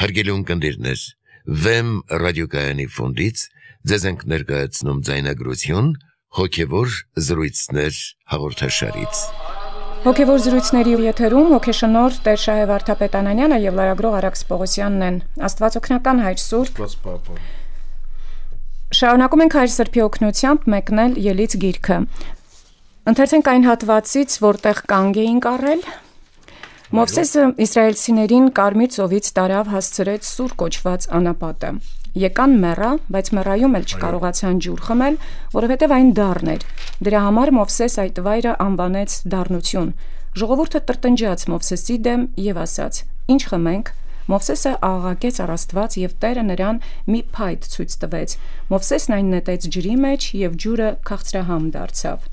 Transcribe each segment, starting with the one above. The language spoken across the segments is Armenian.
Հարգելի ունկնդիրներ, Վեմ ռադիոկայանի ֆոնդից ձեզ ենք ներկայացնում ձայնագրություն հոգևոր զրույցներ հաղորդաշարից։ Հոգևոր զրույցների եթերում հոգեշնոր Տեր Շահե Վարդապետ Անանյանը եւ լարագրող Արաքս Պողոսյանն են։ Աստված օգնական հայր սուրբ։ Աստված պապա։ Շարունակում ենք հայր սրբի օգնությամբ մեկնել ելից գիրքը։ Ընթերցենք այն հատվածից, որտեղ կանգ էինք առել, Մովսեսը իսրայելցիներին կարմիր ծովից տարավ հասցրեց սուր կոչված անապատը։ Եկան մեռա, բայց մեռայում էլ չկարողացան ջուր խմել, որովհետև այն դառն էր։ Դրա համար Մովսես այդ վայրը անվանեց դառնություն։ Ժողովուրդը տրտնջաց Մովսեսի դեմ եւ ասաց. «Ինչ խմենք»։ Մովսեսը աղաղակեց առ Աստված եւ Տերը նրան մի փայտ ցույց տվեց։ Մովսեսն այն նետեց ջրի մեջ եւ ջուրը քաղցրահամ դարձավ։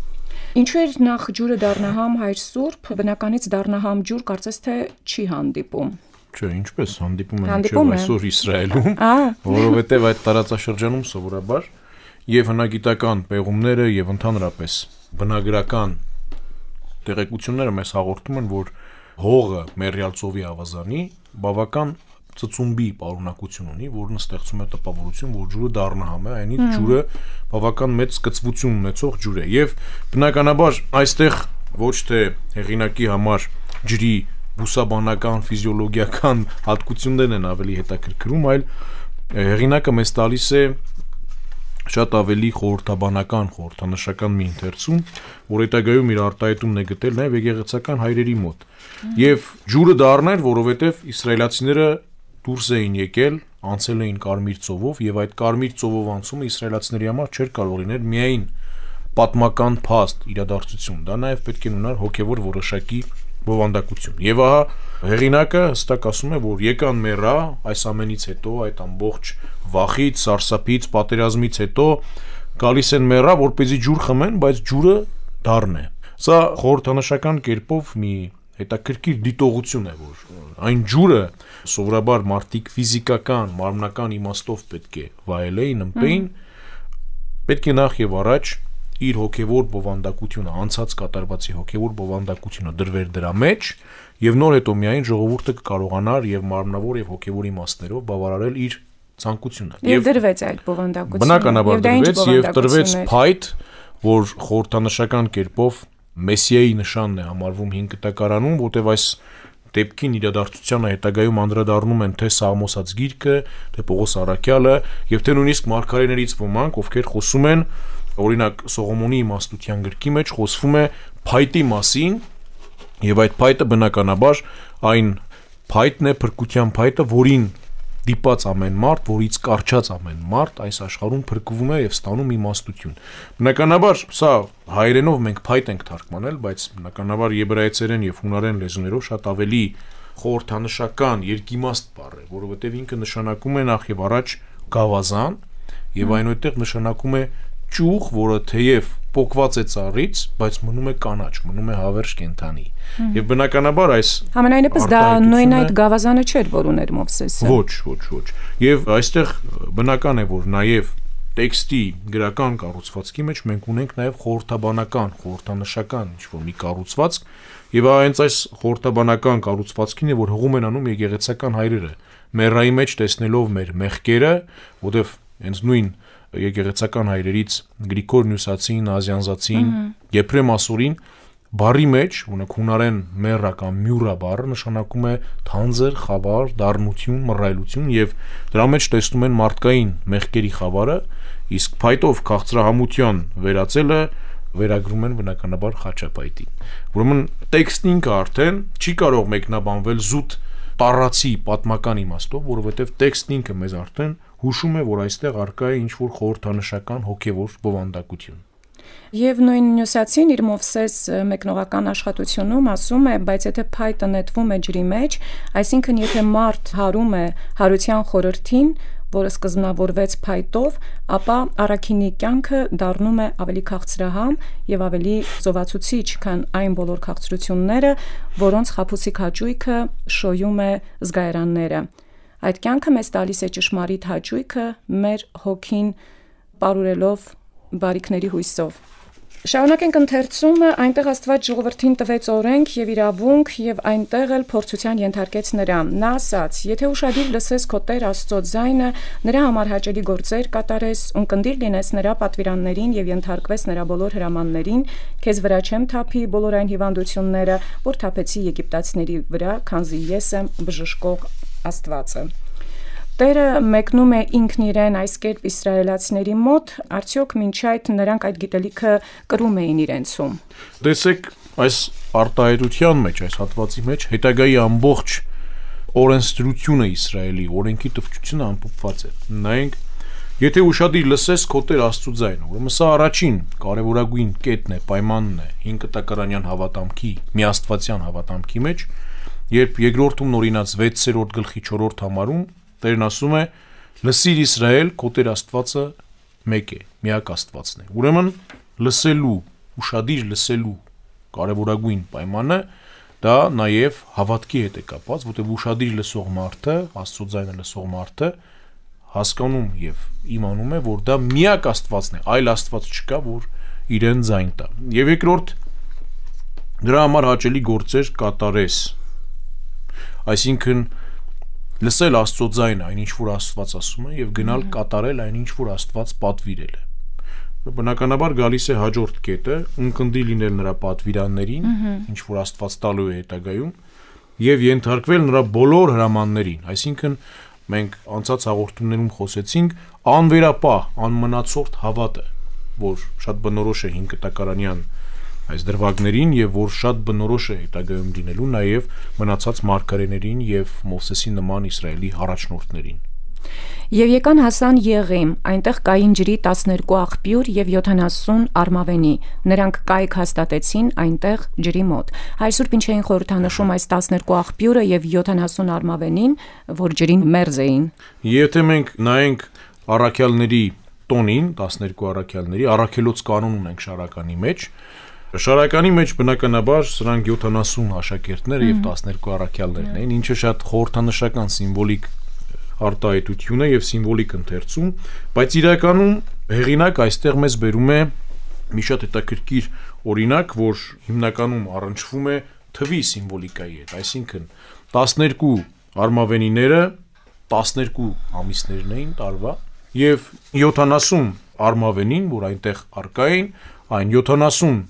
Ինչու էր նախ ջուրը դառնահամ հայր սուրբ, բնականից դառնահամ ջուր կարծես թե չի հանդիպում չէ, ինչպես հանդիպում են հանդիպում այսօր Իսրայելում, որովհետև այդ տարածաշրջանում սովորաբար եւ հնագիտական պեղումները եւ ընդհանրապես բնագրական տեղեկությունները մեզ հաղորդում են, որ հողը մերյալցովի ավազանի բավական ծծումբի պարունակություն ունի, որն ստեղծում է տպավորություն, որ ջուրը դառնահամ է, այնից ջուրը բավական մեծ կծվություն ունեցող ջուր է եւ բնականաբար այստեղ ոչ թե հեղինակի համար ջրի բուսաբանական, ֆիզիոլոգիական հատկություններն են ավելի հետաքրքրում, այլ հեղինակը մեզ տալիս է շատ ավելի խորհրդաբանական, խորհրդանշական մի ընթերցում, որ հետագայում իր արտահայտումն է գտել նաև եգեգեցական հայրերի մոտ։ Եվ ջուրը դառնալ, որովհետև իսրայելացիները դուրս էին եկել, անցել էին Կարմիր ծովով եւ այդ Կարմիր ծովով անցումը իսրայելացիների համար չէր կարող լինել միայն պատմական փաստ իրադարձություն, դա նաեւ պետք է ունենար հոգեվոր որոշակի բովանդակություն։ Եվ ահա հեղինակը հստակ ասում է, որ եկան մեռա հա, այս ամենից հետո, այդ ամբողջ վախից, սարսափից, պատերազմից հետո գալիս են մեռա, հա, որպեսզի ջուր խմեն, բայց ջուրը դառն է։ Սա խորհրդանշական կերպով մի հետաքրքիր դիտողություն է, որ այն ջուրը, սովորաբար մարդիկ ֆիզիկական, մարմնական իմաստով պետք է վայելեին, ըմպեին, պետք է նախ եւ առաջ իր հոգևոր բովանդակությունը, անցած կատարվածի հոգևոր բովանդակությունը դրվեր դրա մեջ, եւ նոր հետո միայն ժողովուրդը կկարողանար եւ մարմնավոր եւ հոգևոր իմաստներով բավարարել իր ցանկությունը։ Եվ դրվեց այդ բովանդակությունը։ Բնականաբար դրվեց եւ դրվեց փայտ, որ խորհրդանշական կերպով մեսիայի նշանն է համարվում հին կտակարանում, որտեվ այս դեպքին իրադարձությանը հետագայում անդրադառնում են թե Սամոսած գիրքը, թե Պողոս Արաքյալը եւ թե նույնիսկ մարգարեներից ոմանք, ովքեր խոսում են օրինակ Սողոմոնի իմաստության գրքի մեջ խոսվում է փայտի մասին եւ այդ փայտը բնականաբար այն փայտն է փրկության փայտը, որին դիպած ամեն մարդ, որից կարճած ամեն մարդ այս աշխարհում փրկվում է եւ ստանում իմաստություն։ Բնականաբար, սա հայերենով մենք փայտ ենք թարգմանել, բայց բնականաբար եբրայեցերեն եւ հունարեն լեզուներով շատ ավելի խորհրդանշական երկիմաստ բառ է, որովհետեւ ինքը նշանակում է նախ եւ առաջ գավազան եւ այնուհետեւ նշանակում է ճյուղ, որը թեև փոկված է цаրից, բայց մնում է կանաչ, մնում է հավերժ կենթանի։ Եվ բնականաբար այս Համենայնպես դա նույն այդ գավազանը չէր, որ ուներ Մովսեսը։ հա։ Ոչ, ոչ, ոչ։ Եվ այստեղ բնական է, որ նաև տեքստի գրական կառուցվածքի մեջ մենք ունենք նաև խորհրդաբանական, խորհրդանշական ինչ-որ մի կառուցվածք, եւ հենց այս խորհրդաբանական կառուցվածքին է որ հողում են անում եկեղեցական հայրերը։ Մեռայի մեջ տեսնելով մեր մեղքերը, որտեվ հենց նույն եկեղեցական հայրերից Գրիգոր Նյուսացին, Ազիանզացին, Եփրեմ Ասուրին բարի մեջ, ունեք հունարեն մեռա կամ մյուրա բառը նշանակում է թանձր, խավար, դառնություն, մռայլություն եւ դրա մեջ տեսնում են մարդկային մեղքերի խավարը, իսկ փայտով քաղցրահամության վերածելը վերագրում են բնականաբար խաչապայտին։ Ուրեմն տեքստն ինքը արդեն չի կարող մեկնաբանվել զուտ տառացի պատմական իմաստով, որովհետև տեքստն ինքը մեզ արդեն հուշում է, որ այստեղ արկա է ինչ-որ խորհրդանշական հոգևոր բովանդակություն։ Եվ նույն նյուսացին իր Մովսես մեկնողական աշխատությունում ասում է, բայց եթե Python-ը նետվում է ջրի մեջ, այսինքն եթե մարդ հարում է հարության խորհրդին, որը սկզբնավորվեց փայտով, ապա Արաքինի կյանքը դառնում է ավելի քաղցրահամ եւ ավելի զովացուցիչ, քան այն բոլոր քաղցրությունները, որոնց խապուցիկ հաճույքը շոյում է զգայարանները։ Այդ կյանքը մեզ տալիս է ճշմարիտ հաճույքը մեր հոգին պարուրելով բարիքների հույսով։ Շառնակենք ընթերցումը, այնտեղ Աստված ժողովրդին տվեց օրենք եւ իրավունք եւ այնտեղ էլ փորձության ենթարկեց նրան։ Նա ասաց. «Եթե ուրախadir լսես քո Տեր Աստծո ձայնը, նրա համար հաճելի գործեր կատարես, ունկնդիր լինես նրա պատվիրաններին եւ ենթարկվես նրա բոլոր հրամաններին, քեզ վրա չեմ թափի բոլոր այն հիվանդությունները, որ թափեցի Եգիպտացիների վրա, քանզի ես եմ բժշկող Աստվածը։ Տերը մեկնում է ինքն իրեն այս կերպ իսրայելացիների մոտ, արդյոք մինչ այդ նրանք այդ գիտելիքը կրում էին իրենցում։ Տեսեք, այս արտահայտության մեջ, այս հատվածի մեջ հետագայի ամբողջ օրենսդրությունը Իսրայելի օրենքի տվյալությունը ամփոփված է։ Նայենք Եթե ուշադիր լսես քո Տեր Աստծո ձայնը, ուրեմն սա առաջին կարևորագույն կետն է, պայմանն է 5 տակարանյան հավատամքի, միաստվածյան հավատամքի մեջ, Երբ երկրորդում նորինած 6-րդ գլխի 4-րդ համարում Տերն ասում է. «Լսիր Իսրայել, քո Տեր Աստվածը մեկ է, միակ Աստվածն է»։ Ուրեմն լսելու, ուշադիր լսելու կարևորագույն պայմանը դա նաև հավատքի հետ է կապված, որտեղ ուշադիր լսող մարդը, Աստծո ձայնը լսող մարդը հասկանում եւ իմանում է, որ դա միակ Աստվածն է, այլ Աստված չկա, որ իրեն ձայն տա։ Եվ երկրորդ դրա համար հաճելի գործեր կատարես Այսինքն լսել Աստծո ձայնը, այն ինչ որ Աստված ասում է եւ գնալ կատարել այն ինչ որ Աստված պատվիրել է։ Բնականաբար գալիս է հաջորդ կետը՝ ունկնդի լինել նրա պատվիրաններին, ինչ որ Աստված տալու է հետագայում, եւ ենթարկվել նրա բոլոր հրամաններին, այսինքն մենք անցած հաղորդումներում խոսեցինք անվերապահ, անմնացորդ հավատը, որ շատ բնորոշ է հին կտակարանյան այս դրվագներին եւ որ շատ բնորոշ է հետագայում դինելու նաեւ մնացած մարգարեներին եւ Մովսեսի նման Իսրայելի առաջնորդներին։ Եվ եկան հասան Եղիմ, այնտեղ կային ջրի 12 աղբյուր եւ 70 արմավենի։ Նրանք կայք հաստատեցին այնտեղ ջրի մոտ։ Հայրսուրբ ինչեին խորհրդանշում այս 12 աղբյուրը եւ 70 արմավենին, որ ջրին մերձ էին։ Եթե մենք նայենք առաքյալների տոնին, 12 առաքյալների առաքելոց կանոն ունենք շարականի մեջ, Շարականի մեջ բնականաբար սրանք 70 աշակերտներ եւ 12 առաքյալներն էին, ինչը շատ խորհրդանշական սիմվոլիկ արտահայտություն է եւ սիմվոլիկ ընթերցում, բայց իրականում հեղինակ այստեղ մեզ բերում է մի շատ հետաքրքիր օրինակ, որ հիմնականում առնչվում է թվի սիմվոլիկայի հետ, այսինքն 12 արմավենիները 12 ամիսներն էին տարվա եւ 70 արմավենին, որ այնտեղ արկա էին, այն 70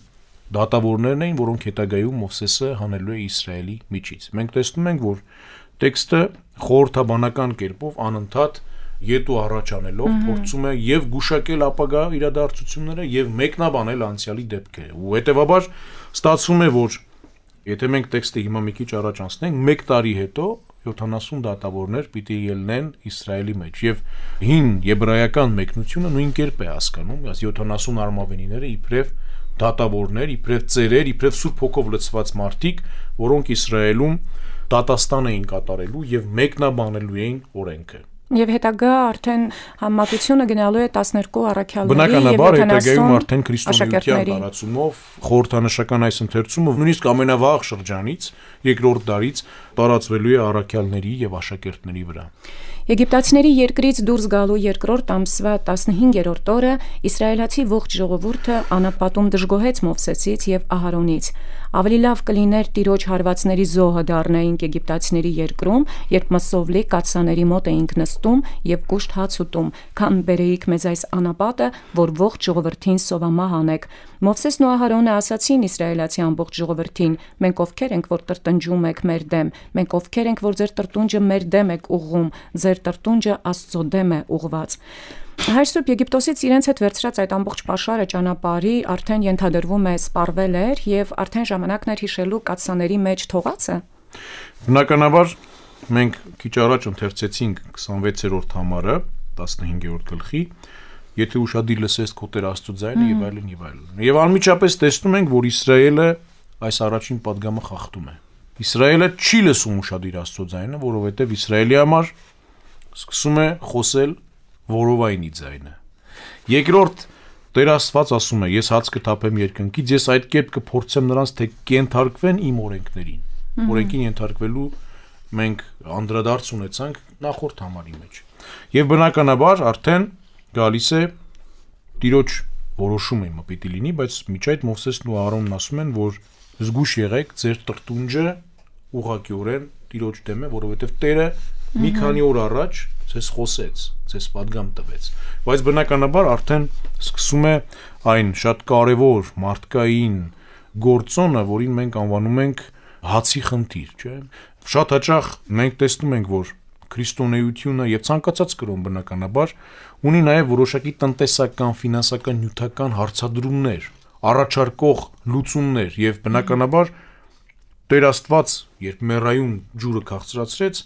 դատավորներն էին, որոնք հետագայում Մովսեսը հանելու է Իսրայելի միջից։ Մենք տեսնում ենք, որ տեքստը խորհրդաբանական կերպով անընդհատ յետու առաջ անելով փորձում է եւ գուշակել ապագա իրադարձությունները եւ մեկնաբանել անցյալի դեպքերը։ Ու հետեւաբար ստացվում է, որ եթե մենք տեքստը հիմա մի քիչ առաջ անցնենք, 1 տարի հետո 70 դատավորներ պիտի ելնեն Իսրայելի մեջ եւ հին եբրայական մեկնությունը նույն կերպ է հասկանում, ասես 70 արմավենիները իբրև դատավորներ, իբրև ծերեր, իբրև Սուրբ Հոգով լցված մարդիկ, որոնք Իսրայելում դատաստան էին կատարելու եւ մեկնաբանելու էին օրենքը։ Եվ հետագա արդեն համատությունը գնալու է 12 առաքյալների Բնականաբար հետագայում արդեն քրիստոնեության տարածումով խորհրդանշական այս ընթերցումը նույնիսկ ամենավաղ շրջանից, երկրորդ դարից տարածվելու է առաքյալների եւ աշակերտների վրա։ Եգիպտացիների երկրից դուրս գալու երկրորդ ամսվա 15-րդ օրը իսրայելացի ողջ ժողովուրդը անապատում դժգոհեց Մովսեսից եւ Ահարոնից ավելի լավ կլիներ տիրոջ հարվածների զոհը դառնայինք եգիպտացիների երկրում, երբ մսովլի կացաների մոտ էինք նստում եւ կուշտ հաց ուտում, քան բերեիք մեզ այս անապատը, որ ողջ ժողովրդին սովամահ անեք։ Մովսեսն ու Ահարոնը ասացին իսրայելացի ամբողջ ժողովրդին. մենք ովքեր ենք, որ տրտնջում եք մեր դեմ, մենք ովքեր ենք, որ ձեր տրտունջը մեր դեմ եք ուղղում, ձեր տրտունջը Աստծո դեմ է ուղված։ Հայրսուրբ Եգիպտոսից իրենց հետ վերցրած այդ ամբողջ pašարը ճանապարհի արդեն ենթադրվում է սպառվել էր եւ արդեն ժամանակն էր հիշելու կացաների մեջ թողածը։ Բնականաբար մենք քիչ առաջ ընթերցեցինք 26-րդ համարը 15-րդ գլխի եթե ուշադիր լսես կոտեր աստծո ձայնը եւ այլն եւ այլն։ Եվ անմիջապես տեսնում ենք, որ Իսրայելը այս առաջին падգամը խախտում է։ Իսրայելը չի լսում ուշադիր աստծո ձայնը, որովհետեւ Իսրայելի համար սկսում է խոսել որովայնի ձայնը։ Երկրորդ Տեր Աստված ասում է. Ես հաց կթափեմ երկնքից, ես այդ կերպ կփորձեմ նրանց, թե կենթարկվեն իմ օրենքներին։ Օրենքին ենթարկվելու մենք անդրադարձ ունեցանք նախորդ համարի մեջ։ Եվ բնականաբար արդեն գալիս է Տիրոջ որոշումը իմը պիտի լինի, բայց միջ այդ Մովսեսն ու Аарոնն ասում են, որ զգուշ եղեք ձեր տրտունջը ուղղակիորեն Տիրոջ դեմ է, որովհետև Տերը մի քանի օր առաջ ձեզ խոսեց, ձեզ падգամ տվեց։ Բայց բնականաբար արդեն սկսում է այն շատ կարևոր մարդկային գործոնը, որին մենք անվանում ենք հացի խնդիր, չէ՞։ Շատ հաճախ մենք տեսնում ենք, որ քրիստոնեությունը եւ ցանկացած կրոն բնականաբար ունի նաեւ որոշակի տնտեսական, ֆինանսական, նյութական հարցադրումներ, առաջարկող լուծումներ եւ բնականաբար Տեր Աստված, երբ մեռայուն ջուրը քաղցրացրեց,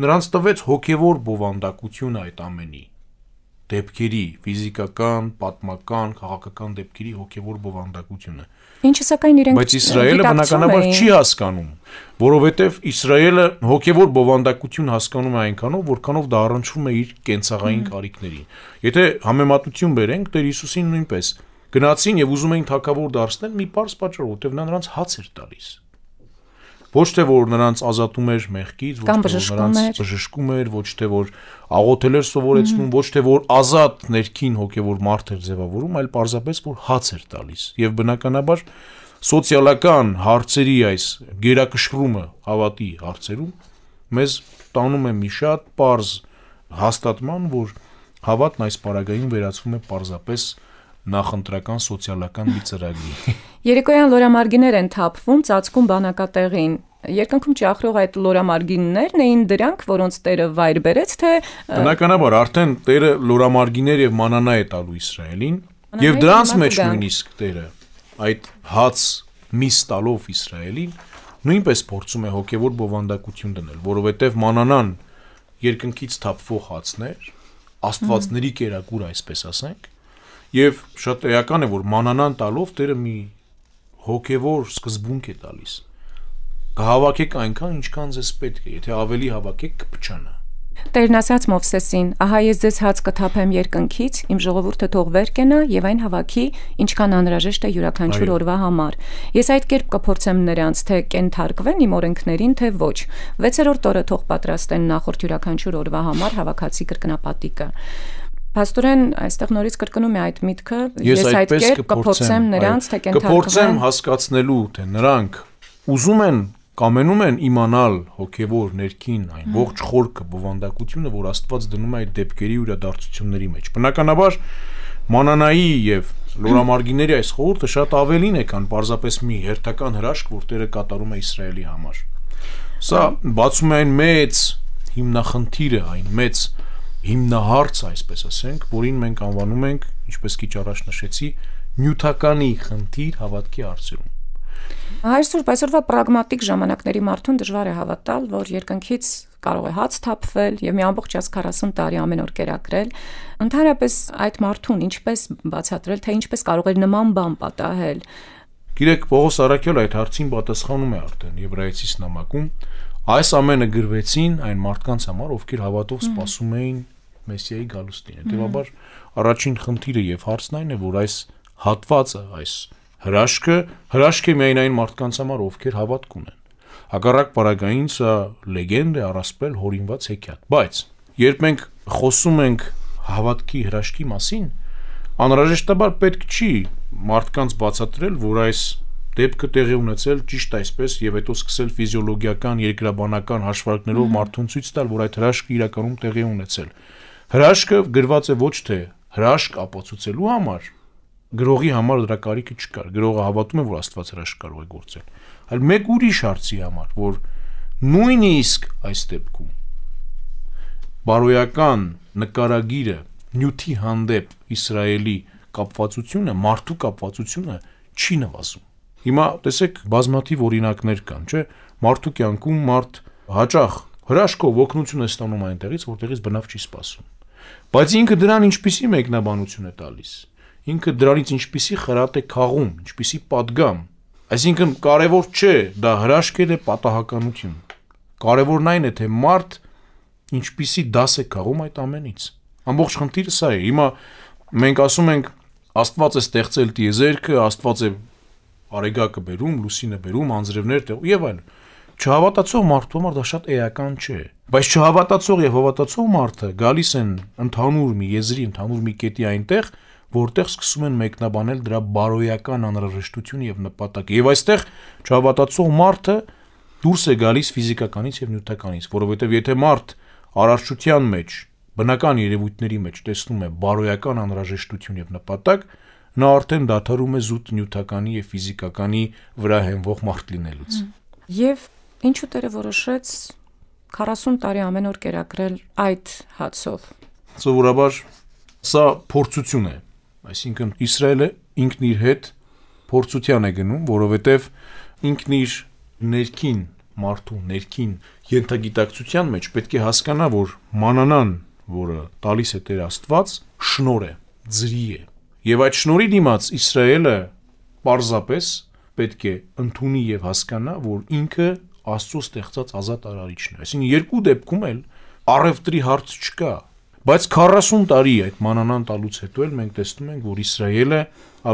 նրանց տվեց հոգևոր բովանդակություն այդ ամենի դեպքերի ֆիզիկական, պատմական, քաղաքական դեպքերի հոգևոր բովանդակությունը։ Ինչը սակայն իրենք Բայց Իսրայելը բնականաբար չի հասկանում, որովհետև Իսրայելը հոգևոր բովանդակություն հասկանում է այնքանով, որքանով դա առնչվում է իր կենցաղային կարիքներին։ Եթե համեմատություն բերենք Տեր Հիսուսին նույնպես գնացին եւ ուզում էին թակավոր դարձնել մի բարձ պատճառով, որտեղ նա նրանց հաց էր տալիս ոչ թե որ նրանց ազատում էր մեղքից, ոչ թե որ նրանց բժշկում էր, ոչ թե որ աղոթել էր սովորեցնում, ոչ թե որ ազատ ներքին հոգևոր մարդ էր ձևավորում, այլ պարզապես որ հաց էր տալիս։ Եվ բնականաբար սոցիալական հարցերի այս գերակշռումը հավատի հարցերում մեզ տանում է մի շատ པարզ հաստատման, որ հավատն այս պարագայում վերածվում է պարզապես նախընտրական սոցիալական մի ծրագրի։ Երեկոյան լորամարգիներ են թափվում ծածկում բանակատեղին։ Երկնքում ճախրող այդ լորամարգիններն էին դրանք, որոնց տերը վայր բերեց, թե Բնականաբար արդեն տերը լորամարգիներ եւ մանանա է տալու Իսրայելին, եւ դրանց մեջ նույնիսկ տերը այդ հաց միս տալով Իսրայելին նույնպես փորձում է հոգևոր բովանդակություն դնել, որովհետև մանանան երկնքից թափվող հացներ, աստվածների կերակուր, այսպես ասենք, Եվ շատ էական է, որ մանանան տալով Տերը մի հոգևոր սկզբունք է տալիս։ Կհավաքեք այնքան, ինչքան ձեզ պետք է, եթե ավելի հավաքեք կփչանա։ Տերն ասաց Մովսեսին. «Ահա ես ձեզ հաց կթափեմ երկնքից, իմ ժողովուրդը թող վեր կենա եւ այն հավաքի, ինչքան անհրաժեշտ է յուրաքանչյուր օրվա համար։ Ես այդ կերպ կփորձեմ նրանց, թե կենթարկվեն իմ օրենքներին, թե ոչ։ 6-րդ օրը թող պատրաստեն նախորդ յուրաքանչյուր օրվա համար հավաքացի կրկնապատիկը»։ Փաստորեն այստեղ նորից կրկնում է այդ միտքը, ես, ես այդ կերպ կփորձեմ նրանց, թե կենթարկվեն։ Կփորձեմ հասկացնելու, թե նրանք ուզում են կամենում են իմանալ հոգևոր ներքին այն ողջ խորքը բովանդակությունը, որ Աստված դնում է այդ դեպքերի ու իրադարձությունների մեջ։ Բնականաբար մանանայի եւ լորամարգիների այս խորհուրդը շատ ավելին է, քան պարզապես մի հերթական հրաշք, որ Տերը կատարում է Իսրայելի համար։ Սա բացում է այն մեծ հիմնախնդիրը, այն մեծ հիմնահարց, այսպես ասենք, որին մենք անվանում ենք, ինչպես քիչ առաջ նշեցի, նյութականի խնդիր հավատքի հարցերում։ Այսօր այսօրվա պրագմատիկ ժամանակների մարդուն դժվար է հավատալ, որ երկնքից կարող է հաց թափվել եւ մի ամբողջ 40 տարի ամեն օր կերակրել։ Ընդհանրապես այդ մարդուն ինչպես բացատրել, թե ինչպես կարող էր նման բան պատահել։ Գիտեք, Պողոս Արաքյոլ այդ հարցին պատասխանում է արդեն Եբրայեցի նամակում, Այս ամենը գրվեցին այն մարդկանց համար, ովքեր հավատով սպասում էին Մեսիայի գալուստին։ Հետևաբար առաջին խնդիրը եւ հարցն այն է, որ այս հատվածը, այս հրաշքը հրաշք է միայն այն մարդկանց համար, ովքեր հավատք ունեն։ Հակառակ պարագային սա լեգենդ է, առասպել հորինված հեքիաթ։ Բայց երբ մենք խոսում ենք հավատքի հրաշքի մասին, անհրաժեշտաբար պետք չի մարդկանց բացատրել, որ այս դեպքը տեղի ունեցել ճիշտ այսպես եւ հետո սկսել ֆիզիոլոգիական երկրաբանական հաշվարկներով մարդուն ցույց տալ, որ այդ հրաշքը իրականում տեղի ունեցել։ Հրաշքը գրված է ոչ թե հրաշք ապացուցելու համար, գրողի համար դրա կարիքը չկար։ Գրողը հավատում է, որ Աստված հրաշք կարող է գործել, այլ մեկ ուրիշ հարցի համար, որ նույնիսկ այս դեպքում բարոյական նկարագիրը նյութի հանդեպ Իսրայելի կապվածությունը, մարդու կապվածությունը չի նվազում։ Հիմա տեսեք բազմաթիվ օրինակներ կան, չէ՞։ Մարդու կյանքում մարդ հաճախ հրաշքով օգնություն է ստանում այնտեղից, որտեղից բնավ չի սпасում։ Բայց ինքը դրան ինչպիսի մեկնաբանություն է տալիս։ Ինքը դրանից ինչպիսի խրատ է քաղում, ինչպիսի падգամ։ Այսինքն կարևոր չէ դա հրաշք է դե պատահականություն։ Կարևորն այն է, թե մարդ ինչպիսի դաս է քաղում այդ ամենից։ Ամբողջ խնդիրը սա է։ Հիմա մենք ասում ենք Աստված է ստեղծել տիեզերքը, Աստված է Արեգակը բերում, Լուսինը բերում, անձրևներ տեղ եւ այլն։ Չհավատացող մարդու համար դա շատ էական չէ։ Բայց չհավատացող եւ հավատացող մարդը գալիս են ընդհանուր մի եզրի, ընդհանուր մի կետի այնտեղ, որտեղ սկսում են մեկնաբանել դրա բարոյական անհրաժեշտություն եւ նպատակը։ Եվ այստեղ չհավատացող մարդը դուրս է գալիս ֆիզիկականից եւ նյութականից, որովհետեւ եթե մարդ արարչության մեջ, բնական երևույթների մեջ տեսնում է բարոյական անհրաժեշտություն եւ նպատակ, նա արդեն դադարում է զուտ նյութականի եւ ֆիզիկականի վրա հենվող մարդ լինելուց։ Եվ ինչու տերը որոշեց 40 տարի ամեն օր կերակրել այդ հացով։ Սովորաբար սա փորձություն է, այսինքն Իսրայելը ինքն իր հետ փորձության է գնում, որովհետև ինքն իր ներքին մարդու ներքին յենթագիտակցության մեջ պետք է հասկանա, որ մանանան, որը տալիս է Տեր Աստված, շնոր է, ձրի է, Եվ այդ շնորհի դիմաց Իսրայելը պարզապես պետք է ընդունի եւ հասկանա, որ ինքը Աստծո ստեղծած ազատ արարիչն է։ Այսինքն երկու դեպքում էլ առևտրի հարց չկա, բայց 40 տարի այդ մանանան տալուց հետո էլ մենք տեսնում ենք, որ Իսրայելը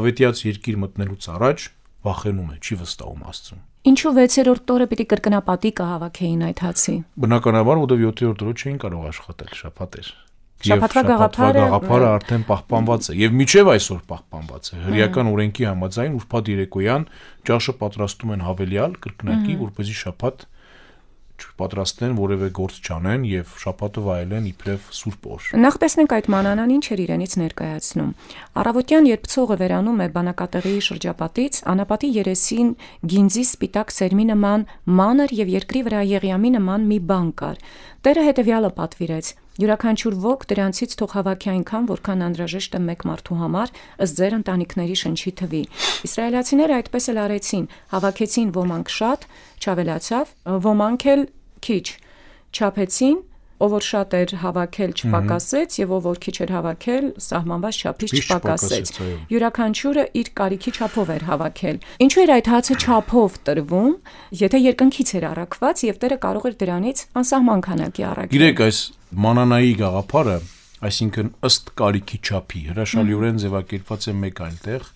ավետյաց երկիր մտնելուց առաջ վախենում է, չի վստահում Աստծուն։ Ինչու 6-րդ օրը պիտի կրկնապատիկը հավաքեին այդ հացի։ Բնականաբար, որովհետև 7-րդ օրը չէին կարող աշխատել, շաբաթ էր։ Շաբաթվա գաղափարը գաղափարը արդեն պահպանված է եւ միջև այսօր պահպանված է։ Հրեական օրենքի համաձայն ուրբաթ երեկոյան ճաշը պատրաստում են հավելյալ կրկնակի, որպեսզի շաբաթ չպատրաստեն, որևէ գործ չանեն եւ շաբաթը վայելեն իբրև Սուրբ օր։ Նախ տեսնենք այդ մանանան ինչ էր իրենից ներկայացնում։ Առավոտյան, երբ ցողը վերանում է բանակատեղի շրջապատից, անապատի երեսին գինզի սպիտակ սերմի նման մանր եւ երկրի վրա եղիամի նման մի բան կար։ Տերը հետեւյալը պատվիրեց յուրաքանչյուր ոք դրանցից թող հավաքի այնքան, որքան անհրաժեշտ է մեկ մարդու համար, ըստ ձեր ընտանիքների շնչի թվի։ Իսրայելացիները այդպես էլ արեցին, հավաքեցին ոմանք շատ, չավելացավ, ոմանք էլ քիչ, չափեցին ով որ շատ էր հավաքել չպակասեց եւ ով որ քիչ էր հավաքել սահմանված չափից չպակասեց յուրաքանչյուրը իր կարիքի չափով էր հավաքել ինչու էր այդ հացը չափով տրվում եթե երկնքից էր առաքված եւ Տերը կարող էր դրանից անսահման քանակի առաքել գիտեք այս մանանայի գաղափարը այսինքն ըստ կարիքի չափի հրաշալիորեն ձևակերպված է մեկ այլ տեղ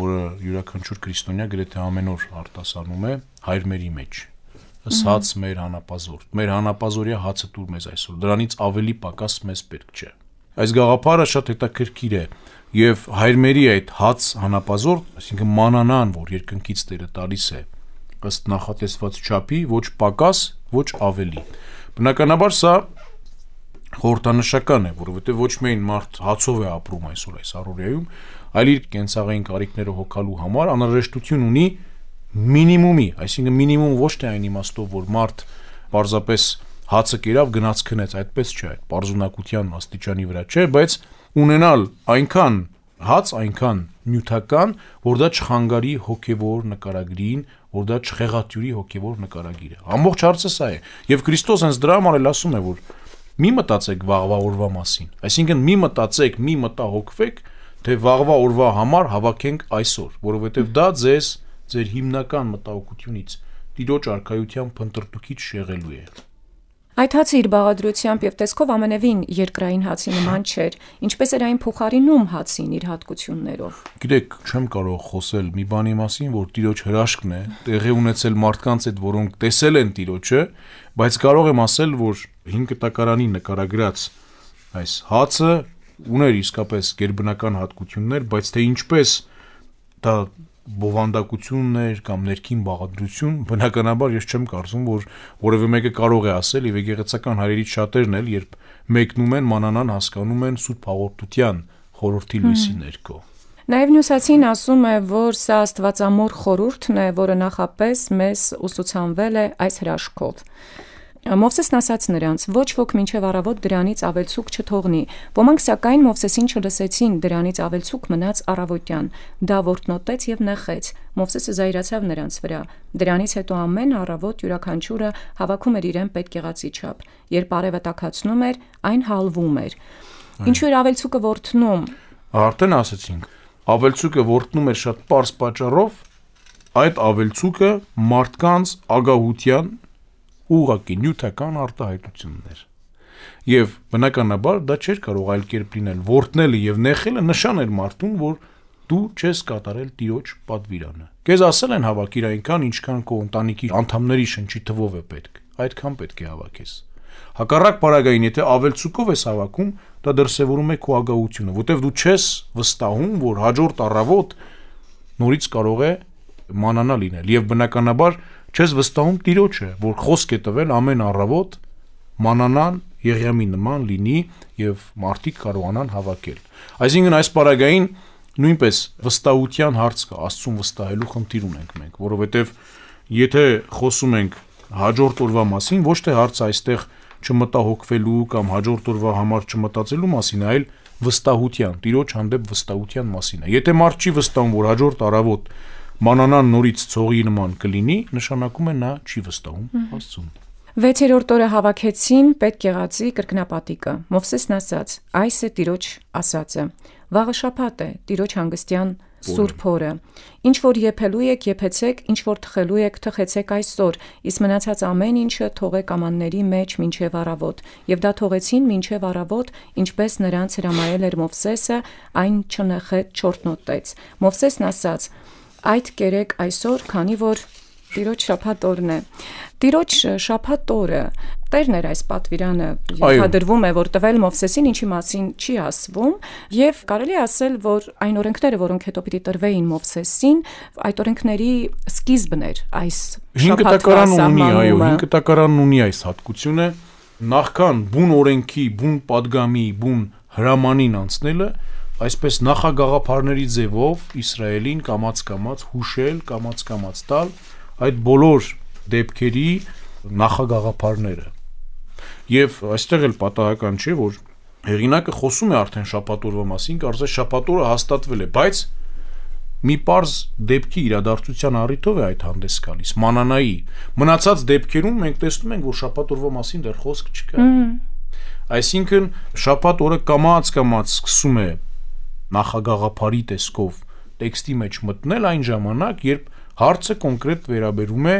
որը յուրաքանչյուր քրիստոնյա գրեթե ամեն օր արտասանում է հայր մերի մեջ հաց մեր հանապազոր։ Մեր հանապազորյա հացը դուր մեզ այսօր։ Դրանից ավելի պակաս մեզ պետք չէ։ Այս գաղափարը շատ հետաքրքիր է եւ հայրմերի այդ հաց հանապազոր, այսինքն մանանան, որ երկնքից Տերը տալիս է ըստ նախատեսված չափի, ոչ պակաս, ոչ ավելի։ Բնականաբար սա խորհրդանշական է, որովհետեւ ոչ միայն մարդ հացով է ապրում այսօր այս առօրյայում, այլ իր կենցաղային կարիքները հոգալու համար անհրաժեշտություն ունի մինիմումի, այսինքն մինիմում ոչ թե այն իմաստով, որ մարդ պարզապես հացը կերավ, գնաց քնեց, այդպես չէ, այդ պարզունակության աստիճանի վրա չէ, բայց ունենալ այնքան հաց, այնքան նյութական, որ դա չխանգարի հոգևոր նկարագրին, որ դա չխեղաթյուրի հոգևոր նկարագիրը։ Ամբողջ հարցը սա է։ Եվ Քրիստոս հենց դրա համար էլ ասում է, որ մի մտածեք վաղվա օրվա մասին։ Այսինքն մի մտածեք, մի մտահոգվեք, թե վաղվա օրվա համար հավաքենք այսօր, որովհետև դա ձեզ ձեր հիմնական մտահոգությունից՝ տիրոջ արխայության փնտրտուքից շեղելու է։ Այդ հացը իր բաղադրությամբ եւ տեսքով ամենևին երկրային հացի նման չէր, ինչպես էր այն փոխարինում հացին իր հատկություններով։ Գիտեք, չեմ կարող խոսել մի բանի մասին, որ տիրոջ հրաշքն է, տեղի ունեցել մարդկանց այդ, որոնք տեսել են տիրոջը, բայց կարող եմ ասել, որ հին կտակարանի նկարագրած այս հացը ուներ իսկապես ģերբնական հատկություններ, բայց թե ինչպես դա բովանդակություններ կամ ներքին բաղադրություն, բնականաբար ես չեմ կարծում, որ որևէ մեկը կարող է ասել, եւ եկեղեցական հայերից շատերն էլ երբ մեկնում են մանանան հասկանում են Սուրբ Հաղորդության խորհրդի լույսի ներքո։ Նաև Նյուսացին ասում է, որ սա Աստվածամոր խորհուրդն է, որը նախապես մեզ ուսուցանվել է այս հրաշքով։ Մովսեսն ասաց նրանց. «Ոչ ոք մինչև առավոտ դրանից ավելցուկ չթողնի»։ Ոմանք սակայն Մովսեսին չլսեցին, դրանից ավելցուկ մնաց առավոտյան։ Դա ոռտնոտեց եւ նեխեց։ Մովսեսը զայրացավ նրանց վրա։ Դրանից հետո ամեն առավոտ յուրաքանչյուրը հավաքում էր իրեն պետք եղածի չափ։ Երբ արևը տաքացնում էր, այն հալվում էր։ Ինչու էր ավելցուկը ոռթնում։ Արդեն ասացինք։ Ավելցուկը ոռթնում էր շատ པարս պատճառով, այդ ավելցուկը մարդկանց ագահության ուղակի նյութական արտահայտություններ։ Եվ բնականաբար դա չէր կարող այլ կերպ լինել։ Որտնելը եւ նեխելը նշան էր մարդուն, որ դու չես կատարել տիրոջ պատվիրանը։ Քեզ ասել են հավաքիր այնքան, ինչքան քո ընտանիքի անդամների շնչի թվով է պետք։ Այդքան պետք է հավաքես։ Հակառակ պարագային, եթե ավել ցուկով ես հավաքում, դա դրսևորում է քո ագահությունը, որտեվ դու չես վստահում, որ հաջորդ առավոտ նորից կարող է մանանա լինել եւ բնականաբար Չես վստահում Տիրոջը, որ խոսք է տվել ամեն առավոտ մանանան Եղիամի նման լինի եւ մարդիկ կարողանան հավաքել։ Այսինքն այս պարագային նույնպես վստահության հարց կա, Աստծուն վստահելու խնդիր ունենք մենք, որովհետեւ եթե խոսում ենք հաջորդ օրվա մասին, ոչ թե հարց այստեղ չմտահոգվելու կամ հաջորդ օրվա համար չմտածելու մասին, այլ վստահության, տիրոջ հանդեպ վստահության մասին է։ Եթե մարդ չի վստահում, որ հաջորդ առավոտ մանանան նորից ցողի նման կլինի, նշանակում է նա չի վստահում Աստծուն։ Վեցերորդ օրը հավաքեցին պետ գեղացի կրկնապատիկը։ Մովսեսն ասաց. Այս է Տիրոջ ասածը։ Վաղը շաբաթ է, Տիրոջ հանգստյան Սուրբ օրը։ Ինչ որ եփելու եք, եփեցեք, ինչ որ թխելու եք, թխեցեք այսօր, իսկ մնացած ամեն ինչը թողեք ամանների մեջ մինչև առավոտ։ Եվ դա թողեցին մինչև առավոտ, ինչպես նրանց հրամայել էր Մովսեսը, այն չնեխե չորտնոտեց։ Մովսեսն ասաց այդ կերեք այսօր, քանի որ Տիրոջ շապատորն է։ Տիրոջ շապատորը Տերն էր այս պատվիրանը ենթադրվում է, որ տվել Մովսեսին, ինչի մասին չի ասվում, եւ կարելի ասել, որ այն օրենքները, որոնք հետո պիտի տրվեին Մովսեսին, այդ օրենքների սկիզբն էր այս շաբաթական ունի, այո, հինգտակարանն ունի այս հատկությունը, նախքան բուն օրենքի, բուն падգամի, բուն հրամանին անցնելը, այսպես նախագաղափարների ձևով Իսրայելին կամած-կամած հուշել, կամած-կամած տալ այդ բոլոր դեպքերի նախագաղափարները։ Եվ այստեղ էլ պատահական չէ, որ հեղինակը խոսում է արդեն շապատորվա մասին, կարծես շապատորը հաստատվել է, բայց մի պարզ դեպքի իրադարձության առիթով է այդ հանդես գալիս մանանայի մնացած դեպքերում մենք տեսնում ենք որ շապատորվա մասին դեռ խոսք չկա այսինքն շապատ օրը կամած կամած սկսում է նախագաղափարի տեսքով տեքստի մեջ մտնել այն ժամանակ, երբ հարցը կոնկրետ վերաբերում է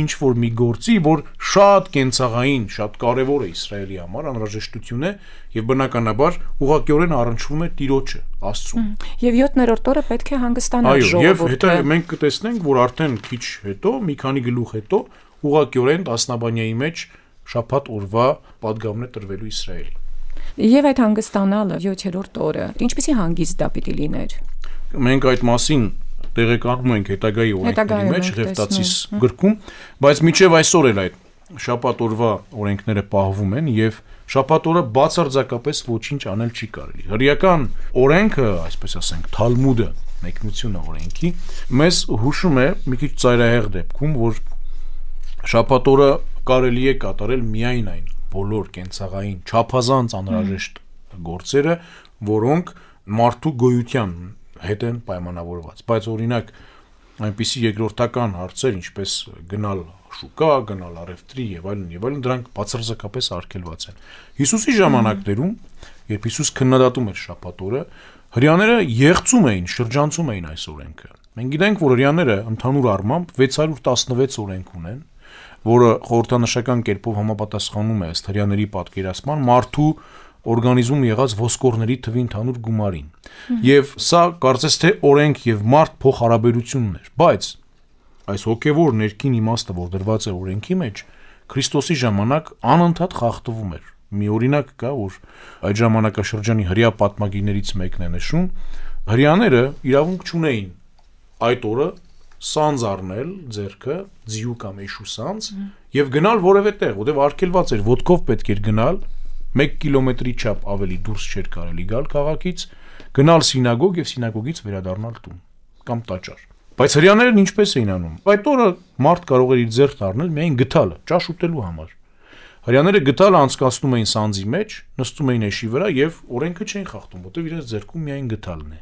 ինչ որ մի գործի, որ շատ կենցաղային, շատ կարևոր է Իսրայելի համար, անհրաժեշտություն է եւ բնականաբար ուղղակիորեն առնչվում է Տիրոջը, Աստծուն։ Եվ 7-րդ օրը պետք է հանգստանալ ժողովուրդը։ Այո, եւ հետո մենք կտեսնենք, որ արդեն քիչ հետո, մի քանի գլուխ հետո ուղղակիորեն տասնաբանյայի մեջ շաբաթ օրվա падգամն է տրվելու Իսրայելին եւ այդ հանգստանալը 7-րդ օրը ինչպեսի հանգիստ դա պիտի լիներ մենք այդ մասին տեղեկանում ենք հետագայի օրենքների մեջ Ղևտացիս գրքում, բայց միջև այսօր էլ այդ շաբաթ օրվա օրենքները պահվում են եւ շաբաթ օրը բացարձակապես ոչինչ անել չի կարելի։ Հրեական օրենքը, այսպես ասենք, Թալմուդը, մեկնությունը օրենքի, մեզ հուշում է մի քիչ ծայրահեղ դեպքում, որ շաբաթ օրը կարելի է կատարել միայն այն բոլոր կենցաղային չափազանց անհրաժեշտ գործերը, որոնք մարդու գոյության հետ են պայմանավորված։ Բայց օրինակ այնպիսի երկրորդական հարցեր, ինչպես գնալ շուկա, գնալ արևտրի եւ այլն եւ այլն, դրանք բացարձակապես արգելված են։ Հիսուսի ժամանակներում, երբ Հիսուս քննադատում էր շաբաթորը, հрьяաները եղծում էին, շրջանցում էին այս օրենքը։ Մենք գիտենք, որ հрьяաները ընդհանուր առմամբ 616 օրենք ունեն, որը խորհրդանշական կերպով համապատասխանում է ըստ հрьяաների պատկերացման մարդու օրգանիզում եղած ոսկորների թվի ընդհանուր գումարին։ Եվ սա կարծես թե օրենք եւ մարդ փոխհարաբերությունն էր, բայց այս հոգեվոր ներքին իմաստը, որ դրված է օրենքի մեջ, Քրիստոսի ժամանակ անընդհատ խախտվում էր։ Մի օրինակ կա, որ այդ ժամանակաշրջանի հрья պատմագիրներից մեկն է նշում, հрьяաները իրավունք չունեին այդ օրը սանձ առնել ձերքը, ձիու կամ էշու սանձ եւ գնալ որևէ տեղ, որտեղ արկելված էր, ոդկով պետք էր գնալ 1 կիլոմետրի չափ ավելի դուրս չէր կարելի գալ քաղաքից, գնալ սինագոգ եւ սինագոգից վերադառնալ տուն կամ տաճար։ Բայց հрьяաներն ինչպես էին անում։ Այդ օրը մարդ կարող էր իր ձեռքն առնել միայն գթալը, ճաշ ուտելու համար։ Հрьяաները գթալը անցկացնում էին սանձի մեջ, նստում էին էշի վրա եւ օրենքը չէին խախտում, որտեղ իրենց ձեռքում միայն գթալն է։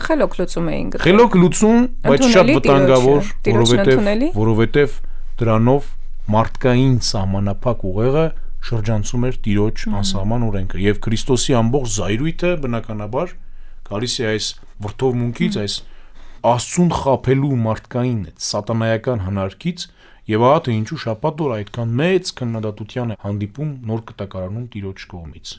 Խելոք լուծում էին գտել։ Խելոք լուծում, բայց շատ վտանգավոր, որովհետև որովհետև դրանով մարդկային սահմանափակ ուղեղը շրջանցում էր Տիրոջ անսահման օրենքը եւ Քրիստոսի ամբողջ զայրույթը բնականաբար գալիս է այս վրթովմունքից, այս աստուն խափելու մարդկային սատանայական հնարքից եւ ահա թե ինչու շապատոր այդքան մեծ քննադատության է հանդիպում նոր կտակարանում Տիրոջ կողմից։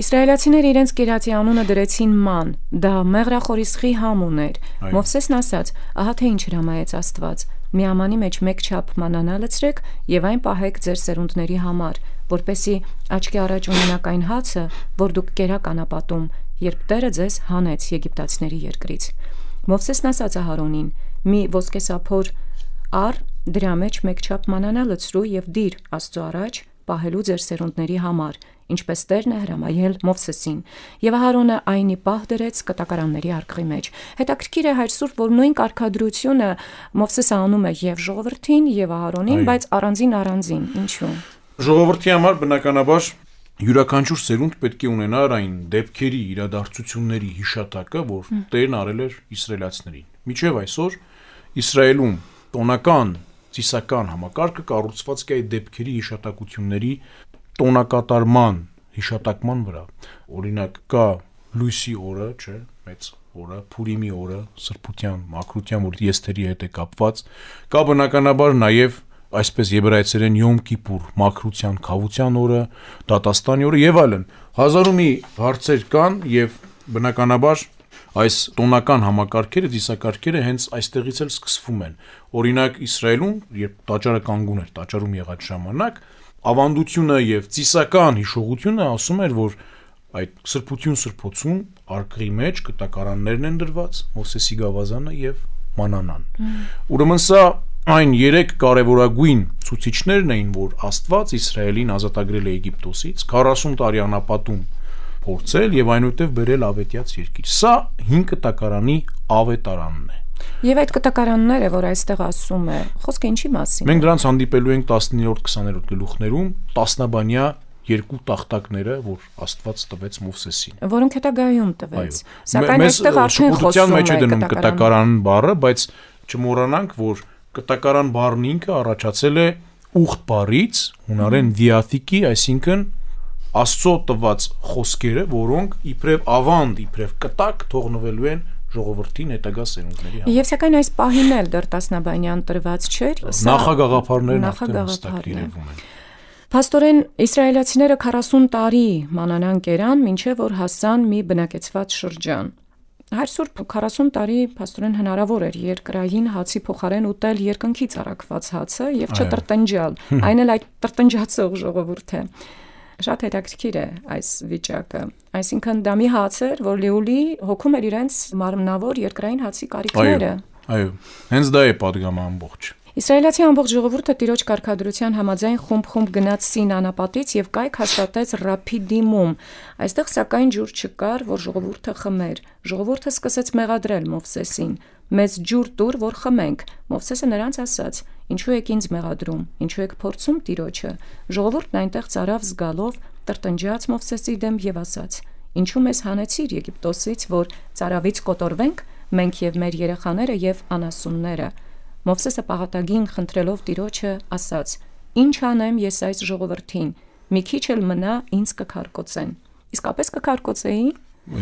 Իսրայելացիները իրենց կերածի անունը դրեցին ման, դա մեղրախորիսխի համուն էր։ Մովսեսն ասաց. «Ահա թե ինչ հրամայեց Աստված. մի ամանի մեջ մեկ չափ մանանա լցրեք եւ այն պահեք ձեր սերունդների համար, որպեսի աչքի առաջ ունենաք այն հացը, որ դուք կերակ անապատում, երբ Տերը ձեզ հանեց եգիպտացիների երկրից»։ Մովսեսն ասաց Ահարոնին. «Մի ոսկեսափոր առ դրա մեջ մեկ չափ մանանա լցրու եւ դիր Աստծո առաջ» պահելու ձեր սերունդների համար ինչպես Տերն է հրամայել Մովսեսին։ Եվ Ահարոնը այն ի պահ դրեց կտակարանների արկղի մեջ։ Հետաքրքիր է հայր Սուրբ, որ նույն կարգադրությունը Մովսեսը անում է եւ ժողովրդին, եւ Ահարոնին, Այ. բայց առանձին առանձին։ Ինչու՞։ Ժողովրդի համար բնականաբար յուրաքանչյուր սերունդ պետք է ունենար այն դեպքերի իրադարձությունների հիշատակը, որ Տերն արել էր իսրայելացներին։ Միջև այսօր Իսրայելում տոնական ծիսական համակարգը կառուցված է այդ դեպքերի հիշատակությունների տոնակատարման հիշատակման վրա։ Օրինակ կա լույսի օրը, չէ, մեծ օրը, Փուրիմի օրը, Սրբության, Մաքրության, որ եստերի հետ է կապված, կա բնականաբար նաև այսպես եբրայեցերեն Յոմ Կիպուր, Մաքրության, Խավության օրը, Դատաստանի օրը եւ այլն։ Հազարում մի հարցեր կան եւ բնականաբար այս տոնական համակարգերը, դիսակարգերը հենց այստեղից էլ սկսվում են։ Օրինակ Իսրայելում, երբ տաճարը կանգուն էր, տաճարում եղած ժամանակ, ավանդությունը եւ ծիսական հիշողությունը ասում էր, որ այդ սրբություն սրբոցում արկղի մեջ կտակարաններն են դրված Մովսեսի գավազանը եւ մանանան։ Ուրեմն սա այն երեք կարևորագույն ցուցիչներն էին, որ Աստված Իսրայելին ազատագրել է Եգիպտոսից 40 տարի անապատում փորձել եւ այնուհետեւ բերել ավետյաց երկիր։ Սա 5 տակարանի ավետարանն է։ Եվ այդ կտակարանները, որ այստեղ ասում է, խոսքը ինչի մասին։ Մենք դրանց հանդիպելու ենք 19-րդ 20-րդ գլուխներում, 10-բանյա երկու տախտակները, որ Աստված տվեց Մովսեսին։ Որոնք հետագայում տվեց։ Սակայն այստեղ արդեն խոսում է մեջ է դնում կտակարան բառը, բայց չմոռանանք, որ կտակարան բառն ինքը առաջացել է ուխտ բառից, հունարեն դիաթիկի, այսինքն Աստծո տված խոսքերը, որոնք իբրև ավանդ, իբրև կտակ թողնվելու են ժողովրդին հետագա սերունդների համար։ Եվ սակայն այս պահին էլ դեռ Տասնաբանյան տրված չէր։ Նախագաղափարներն արդեն հստակ երևում են։ Պաստորեն իսրայելացիները 40 տարի մանանան կերան, մինչև որ հասան մի բնակեցված շրջան։ Հարսուր 40 տարի աստորեն հնարավոր էր երկրային հացի փոխարեն ուտել երկնքից առաքված հացը եւ չտրտնջալ։ Այն էլ այդ տրտնջացող ժողովուրդ է։ ժողովուրդ շատ հետաքրքիր է այս վիճակը։ Այսինքն դա մի հաց էր, որ լեուլի հոգում էր իրենց մարմնավոր երկրային հացի կարիքները։ Այո, հենց դա է падգամը ամբողջ։ Իսրայելացի ամբողջ ժողովուրդը տիրոջ կարգադրության համաձայն խումբ-խումբ գնաց Սին անապատից եւ կայք հաստատեց Ռափիդիմում։ Այստեղ սակայն ջուր չկար, որ ժողովուրդը խմեր։ Ժողովուրդը սկսեց մեղադրել Մովսեսին. «Մեզ ջուր տուր, որ խմենք»։ Մովսեսը նրանց ասաց. Ինչու եք ինձ մեղադրում, ինչու եք փորձում տիրոջը։ Ժողովուրդն այնտեղ ցարավ զգալով տրտնջաց Մովսեսի դեմ եւ ասաց. Ինչու մեզ հանեցիր Եգիպտոսից, որ ցարավից կոտորվենք, մենք եւ մեր երեխաները եւ անասունները։ Մովսեսը պահատագին խնդրելով տիրոջը ասաց. Ինչ անեմ ես այս ժողովրդին։ Մի քիչ էլ մնա ինձ կքարկոցեն։ Իսկապես կքարկոցեին։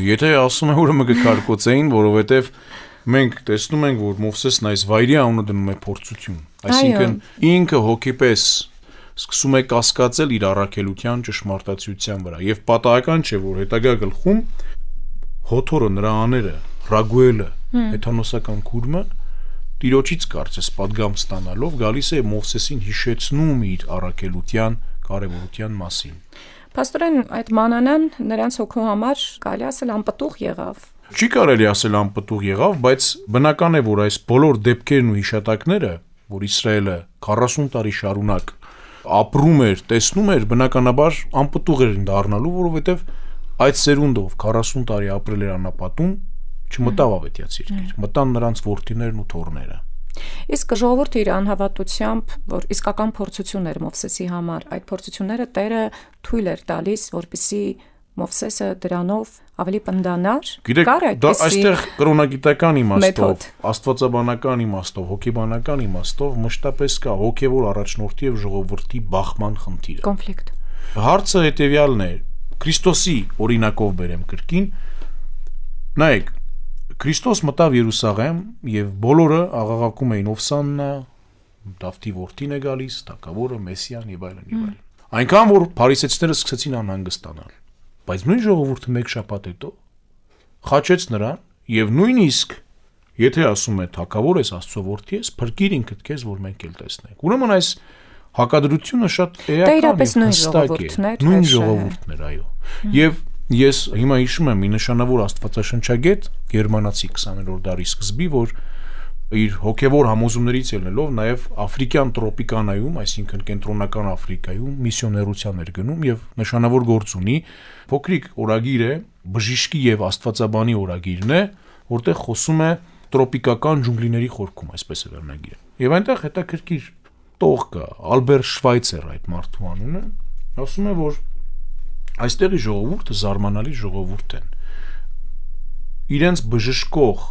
Եթե ասում է ուրեմն կքարկոցեին, որովհետեւ մենք տեսնում ենք, որ Մովսեսն այս վայրի անունը դնում է փորձություն Այսինքն ինքը հոգիպես սկսում է կասկածել իր առաքելության ճշմարտացիության վրա եւ պատահական չէ որ հետագա գլխում հոթորը նրա աները ռագուելը հեթանոսական քուրմը տիրոջից կարծես падգամ ստանալով գալիս է Մովսեսին հիշեցնում իր առաքելության կարևորության մասին Պաստորեն այդ մանանան նրանց հոգու համար կարելի ասել անպտուղ եղավ Չի կարելի ասել անպտուղ եղավ բայց բնական է որ այս բոլոր դեպքերն ու հիշատակները որ Իսրայելը 40 տարի շարունակ ապրում էր, տեսնում էր, բնականաբար անպտուղ էր դառնալու, որովհետև այդ սերունդով 40 տարի ապրել էր անապատում, չմտավ ավետյաց երկիր, մտան նրանց ворթիներն ու թորները։ Իսկ ժողովուրդը իր անհավատությամբ, որ իսկական փորձություն էր Մովսեսի համար, այդ փորձությունները Տերը թույլ էր տալիս, որպիսի Մովսեսը դրանով ավելի պնդանար։ Գիտեք, դա այստեղ կրոնագիտական իմաստով, աստվածաբանական իմաստով, հոգեբանական իմաստով մշտապես կա հոգևոր առաջնորդի եւ ժողովրդի բախման խնդիրը։ Կոնֆլիկտ։ Հարցը հետեւյալն է. Քրիստոսի օրինակով բերեմ կրկին։ Նայեք, Քրիստոս մտավ Երուսաղեմ եւ բոլորը աղաղակում էին Օվսաննա, Դավթի որդին է գալիս, Թագավորը, Մեսիան եւ այլն եւ այլն։ Այնքան որ փարիսեցիները սկսեցին անհանգստանալ։ Բայց նույն ժողովուրդը մեկ շաբաթ հետո խաչեց նրան եւ նույնիսկ եթե ասում է թակավոր ես Աստծո որդի ես, փրկիր ինքդ քեզ, որ մենք էլ տեսնենք։ Ուրեմն այս հակադրությունը շատ էական է։ Դա իրապես նույն ժողովուրդն էր, նույն ժողովուրդն էր, այո։ Եվ ես հիմա հիշում եմ մի նշանավոր աստվածաշնչագետ, գերմանացի 20-րդ դարի սկզբի, որ իր հոգևոր համոզումներից ելնելով նաև աֆրիկյան տրոպիկանայում, այսինքն կենտրոնական Աֆրիկայում միսիոներության էր գնում եւ նշանավոր գործ ունի փոքրիկ օրագիր է, բժիշկի եւ աստվածաբանի օրագիրն է, որտեղ խոսում է տրոպիկական ջունգլիների խորքում, այսպես է վերնագիրը։ Եվ այնտեղ հետաքրքիր տող կա, Ալբեր Շվայցեր այդ մարդու անունը, ասում է, որ այստեղի ժողովուրդը զարմանալի ժողովուրդ են։ Իրենց բժշկող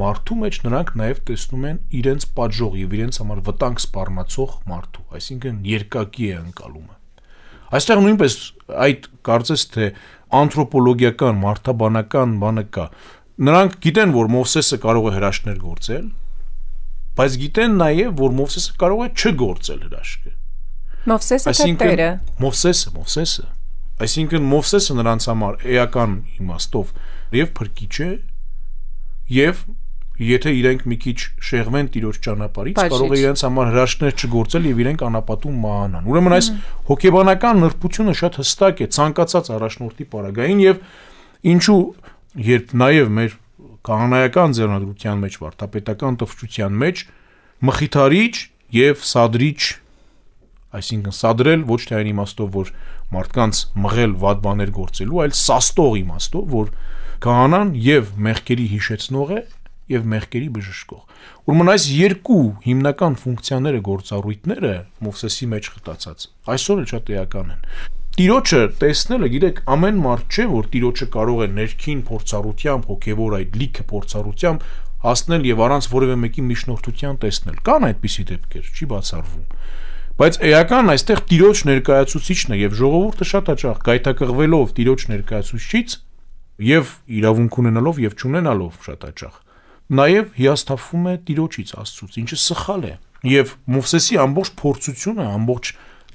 մարդու մեջ նրանք նաև տեսնում են իրենց պատժող եւ իրենց համար վտանգ սպառնացող մարդու, այսինքն երկակի է անցալումը։ Այստեղ նույնպես այդ կարծես թե անթրոպոլոգիական, մարդաբանական բանը կա։ Նրանք գիտեն, որ Մովսեսը կարող է հրաշքներ գործել, բայց գիտեն նաև, որ Մովսեսը կարող է չգործել հրաշքը։ Մովսեսը թե Տերը։ Մովսեսը, Մովսեսը։ Այսինքն Մովսեսը նրանց համար էական իմաստով եւ փրկիչ է, եւ եթե իրենք մի քիչ շեղվեն տիրոջ ճանապարից, կարող է իրենց համար հրաշքներ չգործել եւ իրենք անապատում մահանան։ Ուրեմն այս հոգեբանական նրբությունը շատ հստակ է ցանկացած առաջնորդի պարագային եւ ինչու երբ նաեւ մեր կանոնայական ձեռնադրության մեջ, վարդապետական տվչության մեջ մխիթարիչ եւ սադրիչ, այսինքն սադրել ոչ թե այն իմաստով, որ մարդկանց մղել վատ բաներ գործելու, այլ սաստող իմաստով, որ կանան եւ մեղքերի հիշեցնող է եւ մեղքերի բժշկող։ Ուրեմն այս երկու հիմնական ֆունկցիաները գործառույթները Մովսեսի մեջ խտացած այսօր էլ շատ էական են։ Տիրոջը տեսնելը, գիտեք, ամեն մարդ չէ, որ տիրոջը կարող է ներքին փորձառությամբ, հոգեվոր այդ լիքը փորձառությամբ հասնել եւ առանց որևէ մեկի միջնորդության տեսնել։ Կան այդպիսի դեպքեր, չի բացառվում։ Բայց էական այստեղ տիրոջ ներկայացուցիչն է եւ ժողովուրդը շատ հաճախ գայթակղվելով տիրոջ ներկայացուցիչից եւ իրավունք ունենալով եւ չունենալով շատ հաճախ նաև հիասթափվում է Տիրոջից Աստծուց, ինչը սխալ է։ Եվ Մովսեսի ամբողջ փորձությունը, ամբողջ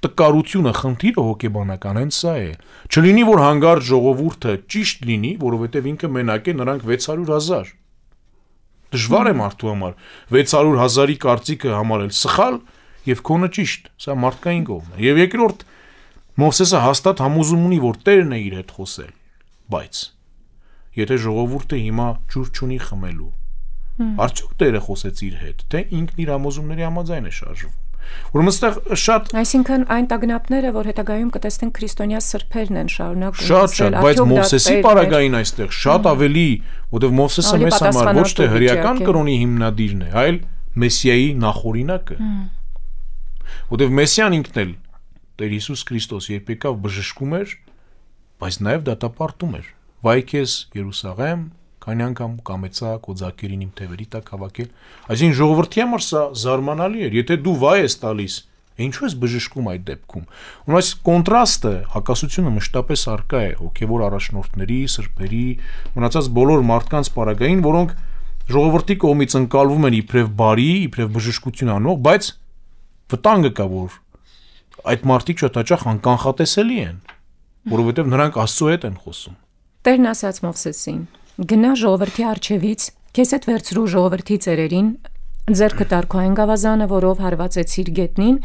տկարությունը, խնդիրը հոգեբանական հենց սա է։ Չլինի որ հանգարտ ժողովուրդը ճիշտ լինի, որովհետև ինքը մենակ է նրանք 600.000։ Դժվար է մարդու համար 600.000-ի կարծիքը համարել սխալ եւ քոնը ճիշտ, սա մարդկային կողմն է։ Եվ երկրորդ Մովսեսը հաստատ համոզում ունի, որ Տերն է իր հետ խոսել, բայց եթե ժողովուրդը հիմա ջուր չունի խմելու, Արդյոք Տերը խոսեց իր հետ, թե ինքն իր համոզումների համաձայն է շարժվում։ Ուրեմն այստեղ շատ Այսինքն այն տագնապները, որ հետագայում կտեսնենք քրիստոնյա սրբերն են շարունակ Շատ շատ, բայց Մովսեսի պարագային այստեղ շատ ավելի, որովհետև Մովսեսը մեզ համար ոչ թե հրեական կրոնի հիմնադիրն է, այլ Մեսիայի նախօրինակը։ Որովհետև Մեսիան ինքն էլ Տեր Հիսուս Քրիստոս երբ եկավ բժշկում էր, բայց նաև դատապարտում էր։ Վայ քեզ Երուսաղեմ, քանի անգամ կամեցա կոզակերին իմ թևերի տակ հավաքել։ Այսինքն ժողովրդի համար սա զարմանալի էր, եթե դու վայ ես տալիս, ինչու ես բժշկում այդ դեպքում։ Ու այս կոնտրաստը, հակասությունը մշտապես արկա է հոգևոր առաջնորդների, սրբերի, մնացած բոլոր մարդկանց պարագային, որոնք ժողովրդի կողմից ընկալվում են իբրև բարի, իբրև բժշկություն անող, բայց վտանգը կա, որ այդ մարդիկ շատ հաճախ անկանխատեսելի են, որովհետև նրանք Աստծո հետ են խոսում։ Տերն ասաց Մովսեսին. Գնա ժողովրդի առջևից, քեզ հետ վերցրու ժողովրդի ծերերին, ձեռքը տարկու այն գավազանը, որով հարվածեցիր գետնին,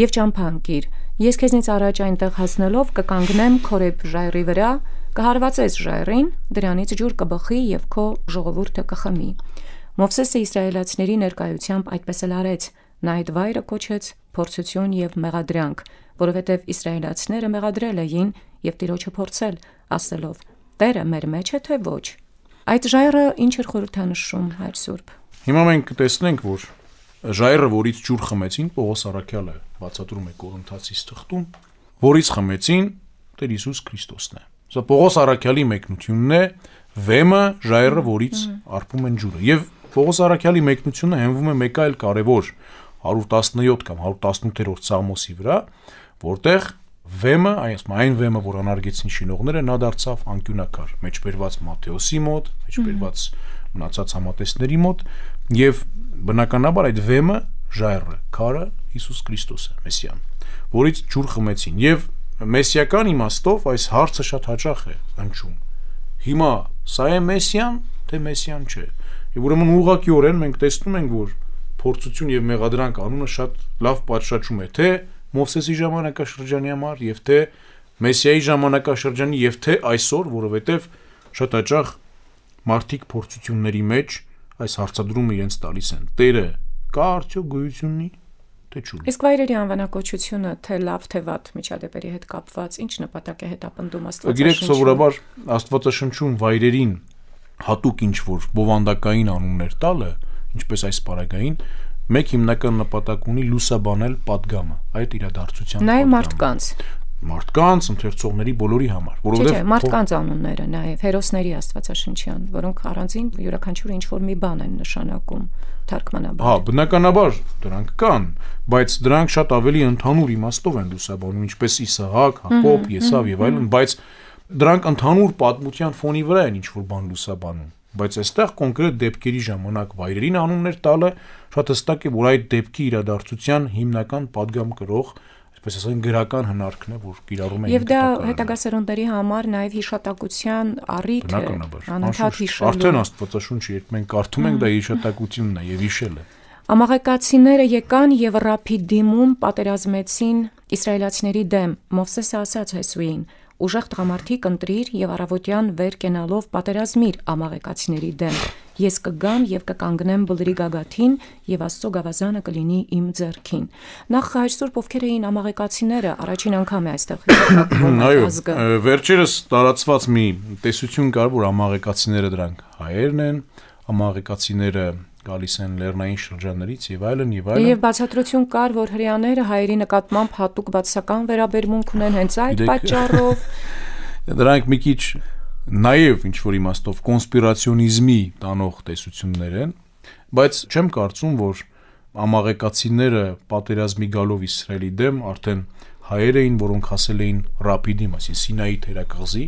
եւ ճամփանկիր։ Ես քեզնից առաջ այնտեղ հասնելով կկանգնեմ քորեփ ժայռի վրա, կհարվածես ժայռին, դրանից ջուր կբխի եւ քո ժողովուրդը կխմի։ Մովսեսը իսրայելացիների ներկայությամբ այդպես էլ արեց։ Նա այդ վայրը կոչեց փորձություն եւ մեղադրանք, որովհետեւ իսրայելացիները մեղադրել էին եւ տիրոջը փորձել, ասելով. «Տերը մեր մեջ է թե ոչ»։ Այդ ժայռը ինչ էր խորհրդանշում հայր Սուրբ։ Հիմա մենք տեսնենք, որ ժայռը, որից ջուր խմեցին, Պողոս Արաքյալը բացատրում է Կորինթացիս թղթում, որից խմեցին Տեր Հիսուս Քրիստոսն է։ Սա Պողոս Արաքյալի մեկնությունն է, վեմը ժայռը, որից արփում են ջուրը։ Եվ Պողոս Արաքյալի մեկնությունը հենվում է մեկ այլ կարևոր 117 կամ 118-րդ Սամոսի վրա, որտեղ Վեմը, այս այն վեմը, որ անարգեցին շինողները, նա դարձավ անկյունակար, մեջբերված Մատթեոսի մոտ, մեջբերված մնացած համատեսների մոտ եւ բնականաբար այդ վեմը ժայռը, քարը Հիսուս Քրիստոսը, Մեսիան, որից ջուր խմեցին եւ մեսիական իմաստով այս հարցը շատ հաճախ է հնչում։ Հիմա սա է մեսիան, թե մեսիան չէ։ Եվ ուրեմն ուղղակիորեն մենք տեսնում ենք, որ փորձություն եւ մեղադրանք անունը շատ լավ պատշաճում է, թե դե, Մովսեսի ժամանակաշրջանի համար եւ թե Մեսիայի ժամանակաշրջանի եւ թե այսօր, որովհետեւ շատ հաճախ մարդիկ փորձությունների մեջ այս հարցադրումը իրենց տալիս են. Տերը կա արդյոք գոյություն ունի թե չունի։ Իսկ վայրերի անվանակոչությունը թե լավ թե վատ միջադեպերի հետ կապված ինչ նպատակ է հետապնդում Աստվածաշնչում։ Գիտեք, սովորաբար Աստվածաշնչում վայրերին հատուկ ինչ որ բովանդակային անուններ տալը, ինչպես այս պարագային, մեկ հիմնական նպատակ ունի լուսաբանել падգամը, այդ իրադարձության։ Նաև մարդկանց մարդկանց ընթերցողների բոլորի համար, որովհետև Չէ, մարդկանց անունները նաև հերոսների Աստվածաշնչյան, որոնք առանձին յուրաքանչյուր ինչ որ մի բան են նշանակում թարգմանաբար։ Հա, բնականաբար դրանք կան, բայց դրանք շատ ավելի ընդհանուր իմաստով են լուսաբանում, ինչպես Իսահակ, Հակոբ, Եսավ եւ այլն, բայց դրանք ընդհանուր պատմության ֆոնի վրա են ինչ որ բան լուսաբանում բայց այստեղ կոնկրետ դեպքերի ժամանակ վայրերին անուններ տալը շատ հստակ է, որ այդ դեպքի իրադարձության հիմնական падգամ կրող այսպես ասենք գրական հնարքն է, որ կիրառում են։ Եվ դա հետագա սերունդների համար նաև հիշատակության առիթ է, անընդհատ հիշելու։ Արդեն Աստվածաշունչը, երբ մենք կարդում ենք, դա հիշատակությունն է եւ հիշելը։ Ամաղեկացիները եկան եւ ռափի դիմում պատերազմեցին իսրայելացիների դեմ։ Մովսեսը ասաց Հեսուին. Ուժեղ տղամարդիկ ընտրիր եւ առավոտյան վեր կենալով պատերազմիր ամաղեկացիների դեմ։ Ես կգամ եւ կկանգնեմ բլրի գագաթին եւ Աստծո գավազանը կլինի իմ ձեռքին։ Նախ հայրսուր ովքեր էին ամաղեկացիները, առաջին անգամ է այստեղ։ Այո, վերջերս տարածված մի տեսություն կար, որ ամաղեկացիները դրանք հայերն են, ամաղեկացիները գալիս են լեռնային շրջաններից եւ այլն եւ այլն։ Եվ բացատրություն կար, որ հрьяաները հայերի նկատմամբ հատուկ բացասական վերաբերմունք ունեն հենց այդ պատճառով։ Դրանք մի քիչ նաեւ ինչ որ իմաստով կոնսպիրացիոնիզմի տանող տեսություններ են, բայց չեմ կարծում, որ ամաղեկացիները պատերազմի գալով Իսրայելի դեմ արդեն հայեր էին, որոնք հասել էին Ռապիդիմ, այսինքն Սինայի թերակղզի։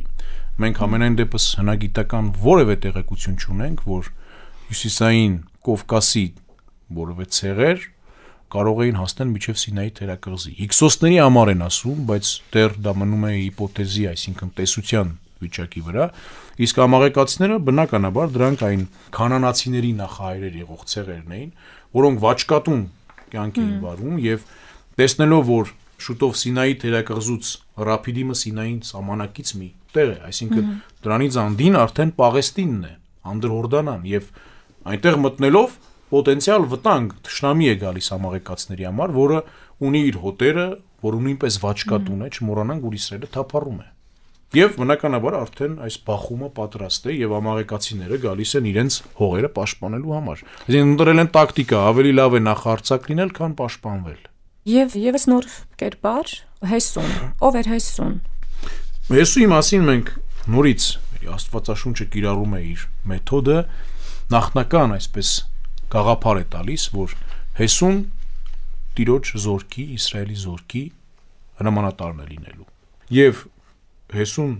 Մենք ամենայն դեպս հնագիտական որևէ տեղեկություն չունենք, որ հյուսիսային Կովկասի որևէ ցեղեր կարող էին հասնել միջև Սինայի թերակղզի։ Հիքսոսների համար են ասում, բայց դեռ դա մնում է հիպոթեզի, այսինքն տեսության վիճակի վրա, իսկ ամաղեկացիները բնականաբար դրանք այն կանանացիների նախահայրեր եղող ցեղերն էին, որոնք վաճկատուն կյանք էին վարում եւ տեսնելով որ շուտով Սինայի թերակղզուց Ռափիդիմը Սինային սամանակից մի տեղ է, այսինքն դրանից անդին արդեն Պաղեստինն է, Անդրհորդանան եւ mm -hmm Այնտեղ մտնելով պոտենցիալ վտանգ ճշնամի է գալիս համաղեկացների համար, որը ունի իր հոտերը, որը նույնպես վաճկատուն է, չմոռանանք, որ Իսրայելը թափառում է։ Եվ բնականաբար արդեն այս բախումը պատրաստ է եւ ամաղեկացիները գալիս են իրենց հողերը պաշտպանելու համար։ Այսինքն ընտրել են տակտիկա, ավելի լավ է նախարցակ լինել, քան պաշտպանվել։ Եվ եւս նոր կերպար Հեսուն, ով էր Հեսուն։ Հեսուի մասին մենք նորից Աստվածաշունչը կիրառում է իր մեթոդը նախնական այսպես գաղափար է տալիս, որ Հեսուն Տիրոջ զորքի, Իսրայելի զորքի հնամանատարն է լինելու։ Եվ Հեսուն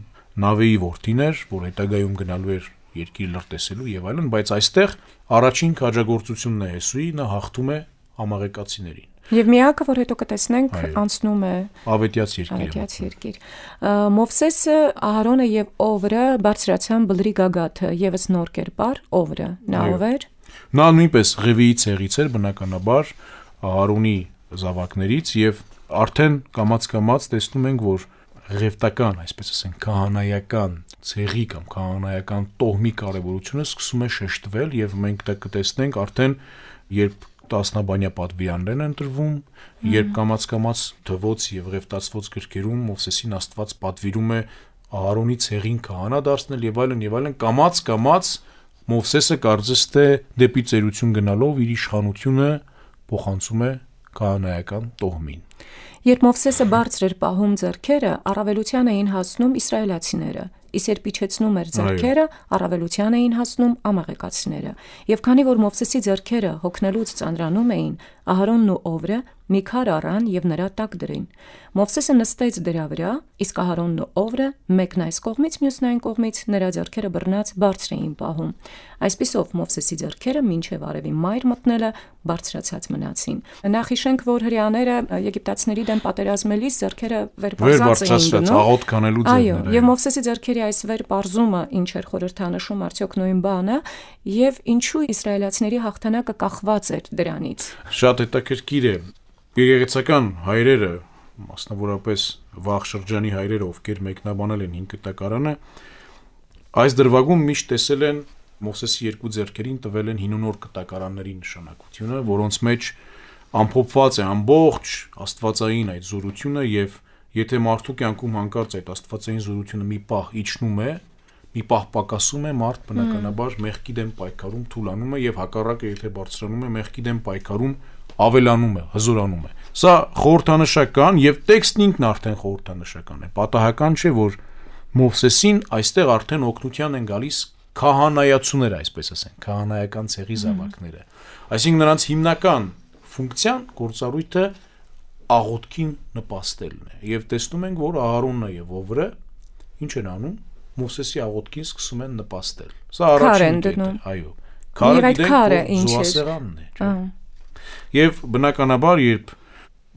Նավեի որդին էր, որ հետագայում գնալու էր երկիր լրտեսելու եւ այլն, բայց այստեղ առաջին քաջագործությունն է Հեսուի, նա հաղթում է ամաղեկացիներին։ Եվ միակը, որ հետո կտեսնենք, անցնում է Ավետյաց երկիր։ Ավետյաց երկիր։ Մովսեսը, Ահարոնը եւ Օվրը բարձրացան բլրի գագաթը, եւս նոր կերպար Օվրը, նա ով էր։ Նա նույնպես Ղևիի ցեղից էր բնականաբար Ահարոնի զավակներից եւ արդեն կամած-կամած տեսնում ենք, որ ղևտական, այսպես ասենք, քահանայական ցեղի կամ քահանայական տոհմի կարևորությունը սկսում է շեշտվել եւ մենք դա կտեսնենք արդեն երբ տասնաբանյա պատվիրաններ են տրվում, երբ կամած-կամած թվոց եւ ղևտացված գրքերում Մովսեսին Աստված պատվիրում է Ահարոնի ցեղին քահանա դարձնել եւ այլն եւ այլն կամած-կամած Մովսեսը կարծես թե դեպի ծերություն գնալով իր իշխանությունը փոխանցում է քահանայական տոհմին։ Երբ Մովսեսը բարձր էր պահում зерքերը, առավելության էին հասնում իսրայելացիները։ Իսկ երբ իջեցնում էր зерքերը, առավելության էին հասնում ամաղեկացիները։ Եվ քանի որ Մովսեսի зерքերը հոգնելուց ծանրանում էին, Ահարոնն ու Օվրը մի քար առան եւ նրա տակ դրին։ Մովսեսը նստեց դրա վրա, իսկ Ահարոնն ու Օվրը մեկն այս կողմից, մյուսն այն կողմից նրա ձեռքերը բռնած բարձր էին պահում։ Այսպիսով Մովսեսի ձեռքերը մինչև արևի մայր մտնելը բարձրացած մնացին։ Նախ հիշենք, որ հрьяաները եգիպտացիների դեմ պատերազմելիս ձեռքերը վերբարձած էին գնում։ Աղոտ կանելու ձեռները։ Այո, եւ Մովսեսի ձեռքերի այս վերբարձումը ինչ էր խորհրդանշում արդյոք նույն բանը եւ ինչու իսրայելացիների հաղթանակը կախված էր դրանից։ Շատ հետաքրքիր է Գերեգեցական հայրերը, մասնավորապես վաղ շրջանի հայրերը, ովքեր մեկնաբանել են հին կտակարանը, այս դրվագում միշտ տեսել են Մովսեսի երկու ձեռքերին տվել են հինունոր կտակարանների նշանակությունը, որոնց մեջ ամփոփված է ամբողջ աստվածային այդ զորությունը եւ եթե մարդու կյանքում հանկարծ այդ աստվածային զորությունը մի պահ իջնում է, մի պահ պակասում է մարդ բնականաբար մեղքի դեմ պայքարում թուլանում է եւ հակառակը եթե բարձրանում է մեղքի դեմ պայքարում ավելանում է, հզորանում է։ Սա խորհրդանշական եւ տեքստն ինքն արդեն խորհրդանշական է։ Պատահական չէ, որ Մովսեսին այստեղ արդեն օգնության են գալիս քահանայացուներ, այսպես ասենք, քահանայական ցեղի զավակները։ Այսինքն նրանց հիմնական ֆունկցիան գործառույթը աղոտքին նպաստելն է։ Եվ տեսնում ենք, որ Ահարոնը եւ Ովրը ինչ են անում, Մովսեսի աղոտքին սկսում են նպաստել։ Սա առաջին դեպքն է, այո։ Քարը դեպքը զուասեղանն է, չէ՞։ Եվ բնականաբար, երբ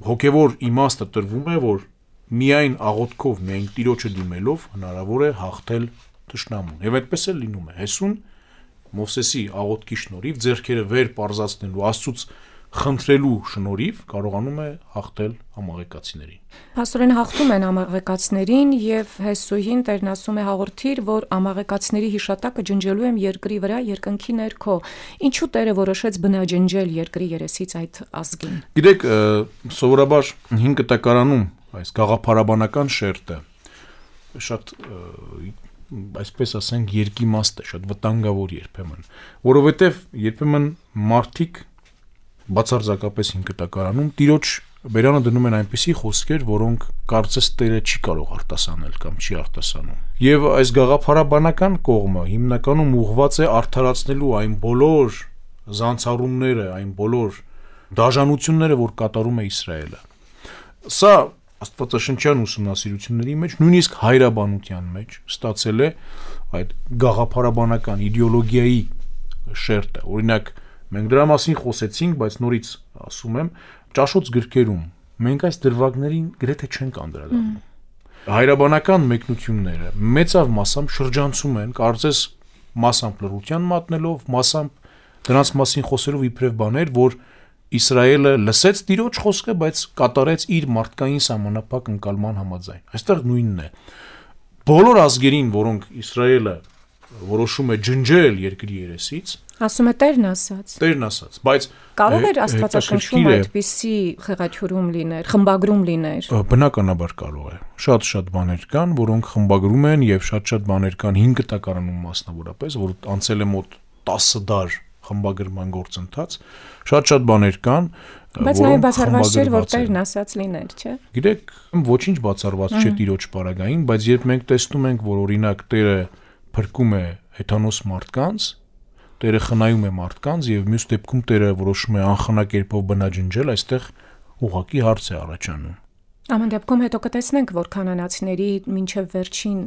հոգևոր իմաստը տրվում է, որ միայն աղոթքով, միայն Տիրոջը դիմելով հնարավոր է հաղթել ճշնամուն։ Եվ այդպես էլ լինում է։ Հեսուն Մովսեսի աղոթքի շնորհիվ ձերքերը վեր պարզացնելու Աստծո խնդրելու շնորհիվ կարողանում է հաղթել ամաղեկացիներին։ Փաստորեն հաղթում են ամաղեկացներին եւ Հեսուհին Տերն ասում է հաղորդիր, որ ամաղեկացների հիշատակը ջնջելու եմ երկրի վրա, երկնքի ներքո։ Ինչու Տերը որոշեց բնաջնջել երկրի երեսից այդ ազգին։ Գիտեք, սովորաբար 5 կտակարանում այս գաղափարաբանական շերտը շատ այսպես ասենք երկիմաստ է, շատ վտանգավոր երբեմն, որովհետև երբեմն մարդիկ բացարձակապես ինքնակարանում տիրոջ Բերանը դնում են այնպիսի խոսքեր, որոնք կարծես տերը չի կարող արտասանել կամ չի արտասանում։ Եվ այս գաղափարաբանական կողմը հիմնականում ուղղված է արդարացնելու այն բոլոր զանցարումները, այն բոլոր դաժանությունները, որ կատարում է Իսրայելը։ Սա Աստվածաշնչյան ուսումնասիրությունների մեջ, նույնիսկ հայրաբանության մեջ ստացել է այդ գաղափարաբանական իդեոլոգիայի շերտը։ Օրինակ, Մենք դրա մասին խոսեցինք, բայց նորից ասում եմ, ճաշոց գրքերում մենք այս դրվագներին գրեթե չենք անդրադառնում։ Հայրաբանական մեկնությունները մեծավ մասամբ շրջանցում են, կարծես մասամբ լրության մատնելով, մասամբ դրանց մասին խոսելով իբրև բաներ, որ Իսրայելը լսեց Տիրոջ խոսքը, բայց կատարեց իր մարդկային համանապակ ընկալման համաձայն։ Այստեղ նույնն է։ Բոլոր ազգերին, որոնք Իսրայելը որոշում է ջնջել երկրի երեսից։ Ասում է Տերն ասաց։ Տերն ասաց, բայց կարող էր Աստվածաշնչում այդպիսի խեղաթյուրում լիներ, խմբագրում լիներ։ Բնականաբար կարող է։ Շատ-շատ բաներ կան, որոնք խմբագրում են եւ շատ-շատ բաներ կան 5 տակարանում մասնավորապես, որ անցել է մոտ 10 դար խմբագրման գործընթաց։ Շատ-շատ բաներ կան, բայց նաև բացառված չէր, որ Տերն ասած լիներ, չէ՞։ Գիտեք, ոչինչ բացառված չէ Տիրոջ պարագային, բայց երբ մենք տեսնում ենք, որ օրինակ Տերը փրկում է հեթանոս մարդկանց, Տերը խնայում է մարդկանց եւ մյուս դեպքում Տերը որոշում է անխնակերպով բնաջնջել, այստեղ ուղակի հարց է առաջանում։ Ամեն դեպքում հետո կտեսնենք, որ կանանացիների մինչև վերջին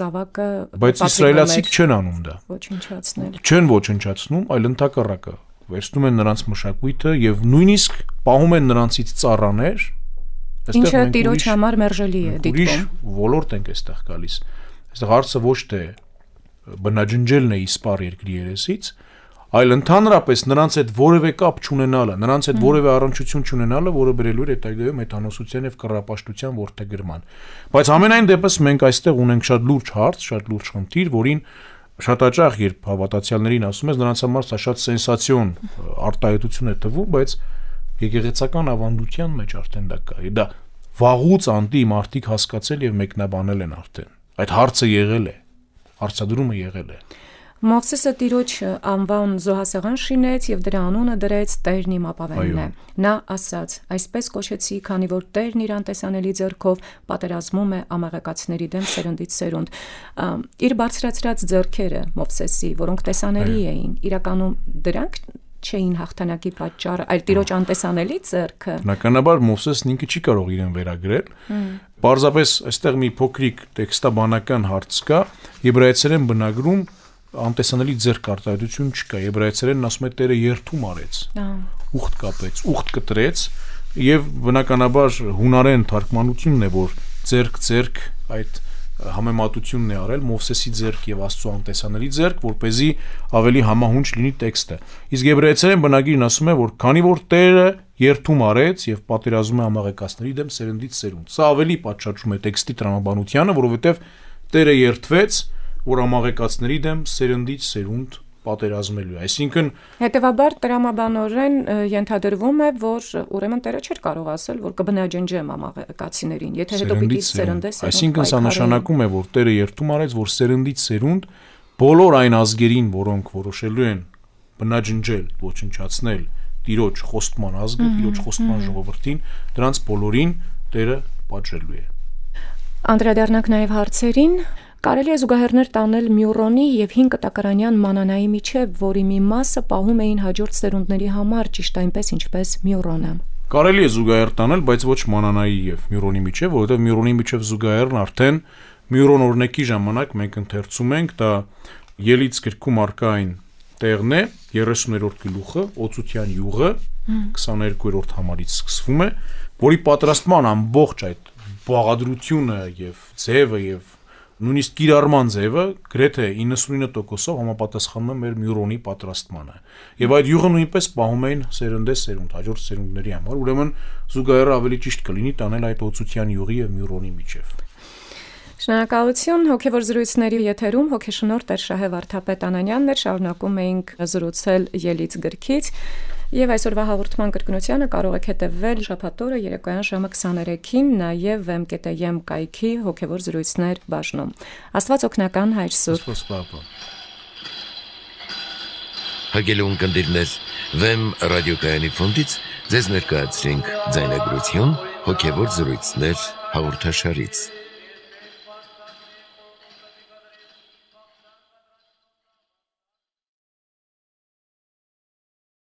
զավակը Բայց իսրայելացիք չեն անում դա։ Ոչնչացնել։ Չեն ոչնչացնում, այլ ընդհակառակը։ Վերցնում են նրանց մշակույթը եւ նույնիսկ պահում են նրանցից ծառաներ։ Ինչը տիրոջ համար մերժելի է դիտվում։ Ուրիշ ոլորտ ենք այստեղ գալիս։ Այստեղ հարցը ոչ թե բնաջնջելն է իսպար երկրի երեսից, այլ ընդհանրապես նրանց այդ որևէ կապ չունենալը, նրանց այդ որևէ առնչություն չունենալը, որը բերելու էր հետագայում մեթանոսության եւ կռապաշտության ворթեգրման։ Բայց ամենայն դեպս մենք այստեղ ունենք շատ լուրջ հարց, շատ լուրջ խնդիր, որին շատ հաճախ երբ հավատացյալներին ասում ես, նրանց համար սա շատ սենսացիոն արտահայտություն է տվում, բայց եկեղեցական ավանդության մեջ արդեն դա կա։ Դա վաղուց անտի մարդիկ հասկացել եւ մեկնաբանել են արդեն։ Այդ հարցը եղել է հարցադրումը եղել է։ Մովսեսը Տիրոջ անվան զոհասեղան շինեց եւ դրա անունը դրեց Տերն իմ ապավենն է։ Նա ասաց. այսպես կոչեցի, քանի որ Տերն իր անտեսանելի ձեռքով պատերազմում է ամաղակացների դեմ սերնդից սերունդ։ Իր բարձրացրած ձեռքերը Մովսեսի, որոնք տեսանելի էին, իրականում դրանք չէին հաղթանակի պատճառը, այլ տիրոջ անտեսանելի ձեռքը։ Բնականաբար Մովսեսն ինքը չի կարող իրեն վերագրել։ Պարզապես այստեղ մի փոքրիկ տեքստաբանական հարց կա, եբրայեցերեն բնագրում անտեսանելի ձեռք արտահայտություն չկա։ Եբրայեցերենն ասում է Տերը երթում արեց։ Ուխտ կապեց, ուխտ կտրեց եւ բնականաբար հունարեն թարգմանությունն է, որ ձեռք ձեռք այդ համեմատությունն է արել Մովսեսի ձեռք եւ Աստծո անտեսանելի ձեռք, որ เป զի ավելի համահունչ լինի տեքստը։ Իսկ եբրայեցերեն բնագիրն ասում է, որ քանի որ Տերը երթում արեց եւ պատերազմում է ամաղեկացների դեմ սերնդից սերունդ։ Սա ավելի պատշաճում է տեքստի տրամաբանությանը, որովհետեւ Տերը երթվեց, որ ամաղեկացների դեմ սերնդից սերունդ պատերազմելու։ Այսինքն հետևաբար տրամաբանորեն ենթադրվում է, որ ուրեմն Տերը չէր կարող ասել, որ կբնաջնջեմ ամավեկացիներին, եթե հետո պիտի սերնդես։ Այսինքն սա նշանակում է, որ Տերը երթում արեց, որ սերնդից սերունդ բոլոր այն ազգերին, որոնք որոշելու են բնաջնջել, ոչնչացնել տիրոջ խոստման ազգը, տիրոջ խոստման ժողովրդին, դրանց բոլորին Տերը պատժելու է։ Անդրադառնանք նաև հարցերին, Կարելի է զուգահեռներ տանել Մյուրոնի եւ 5 կտակարանյան մանանայի միջև, որի մի մասը պահում էին հաջորդ սերունդների համար, ճիշտ այնպես ինչպես Մյուրոնը։ Կարելի է զուգահեռ տանել, բայց ոչ մանանայի եւ Մյուրոնի միջև, որովհետեւ Մյուրոնի միջև զուգահեռն արդեն Մյուրոն օրնեկի ժամանակ մենք ընթերցում ենք, դա ելից գրքում արկա այն տեղն է 30-րդ գլուխը, Օծության յուղը 22-րդ համարից սկսվում է, որի պատրաստման ամբողջ այդ բաղադրությունը եւ ձևը եւ նույնիսկ կիրառման ձևը գրեթե 99%-ով համապատասխանում է մեր մյուրոնի պատրաստմանը։ Եվ այդ յուղը նույնպես պահում էին սերնդես սերունդ, հաջորդ սերունդների համար, ուրեմն զուգահեռը ավելի ճիշտ կլինի տանել այդ օծության յուղի եւ մյուրոնի միջև։ Շնորհակալություն հոգևոր զրույցների եթերում հոգեշնոր Տեր Շահե Վարդապետ Անանյանն էր շարունակում էինք զրուցել Ելից գրքից։ Եվ այսօրվա հաղորդման կրկնությանը կարող եք հետևել շաբաթօրը երեկոյան ժամը 23-ին նաև VMKTM կայքի հոգևոր զրույցներ բաժնում։ Աստված օգնական հայր Սուրբ։ Հարգելուն կնդիրներ, վեմ ռադիոկայանի ֆոնդից ձեզ ներկայացրինք ձայնագրություն հոգևոր զրույցներ հաղորդաշարից։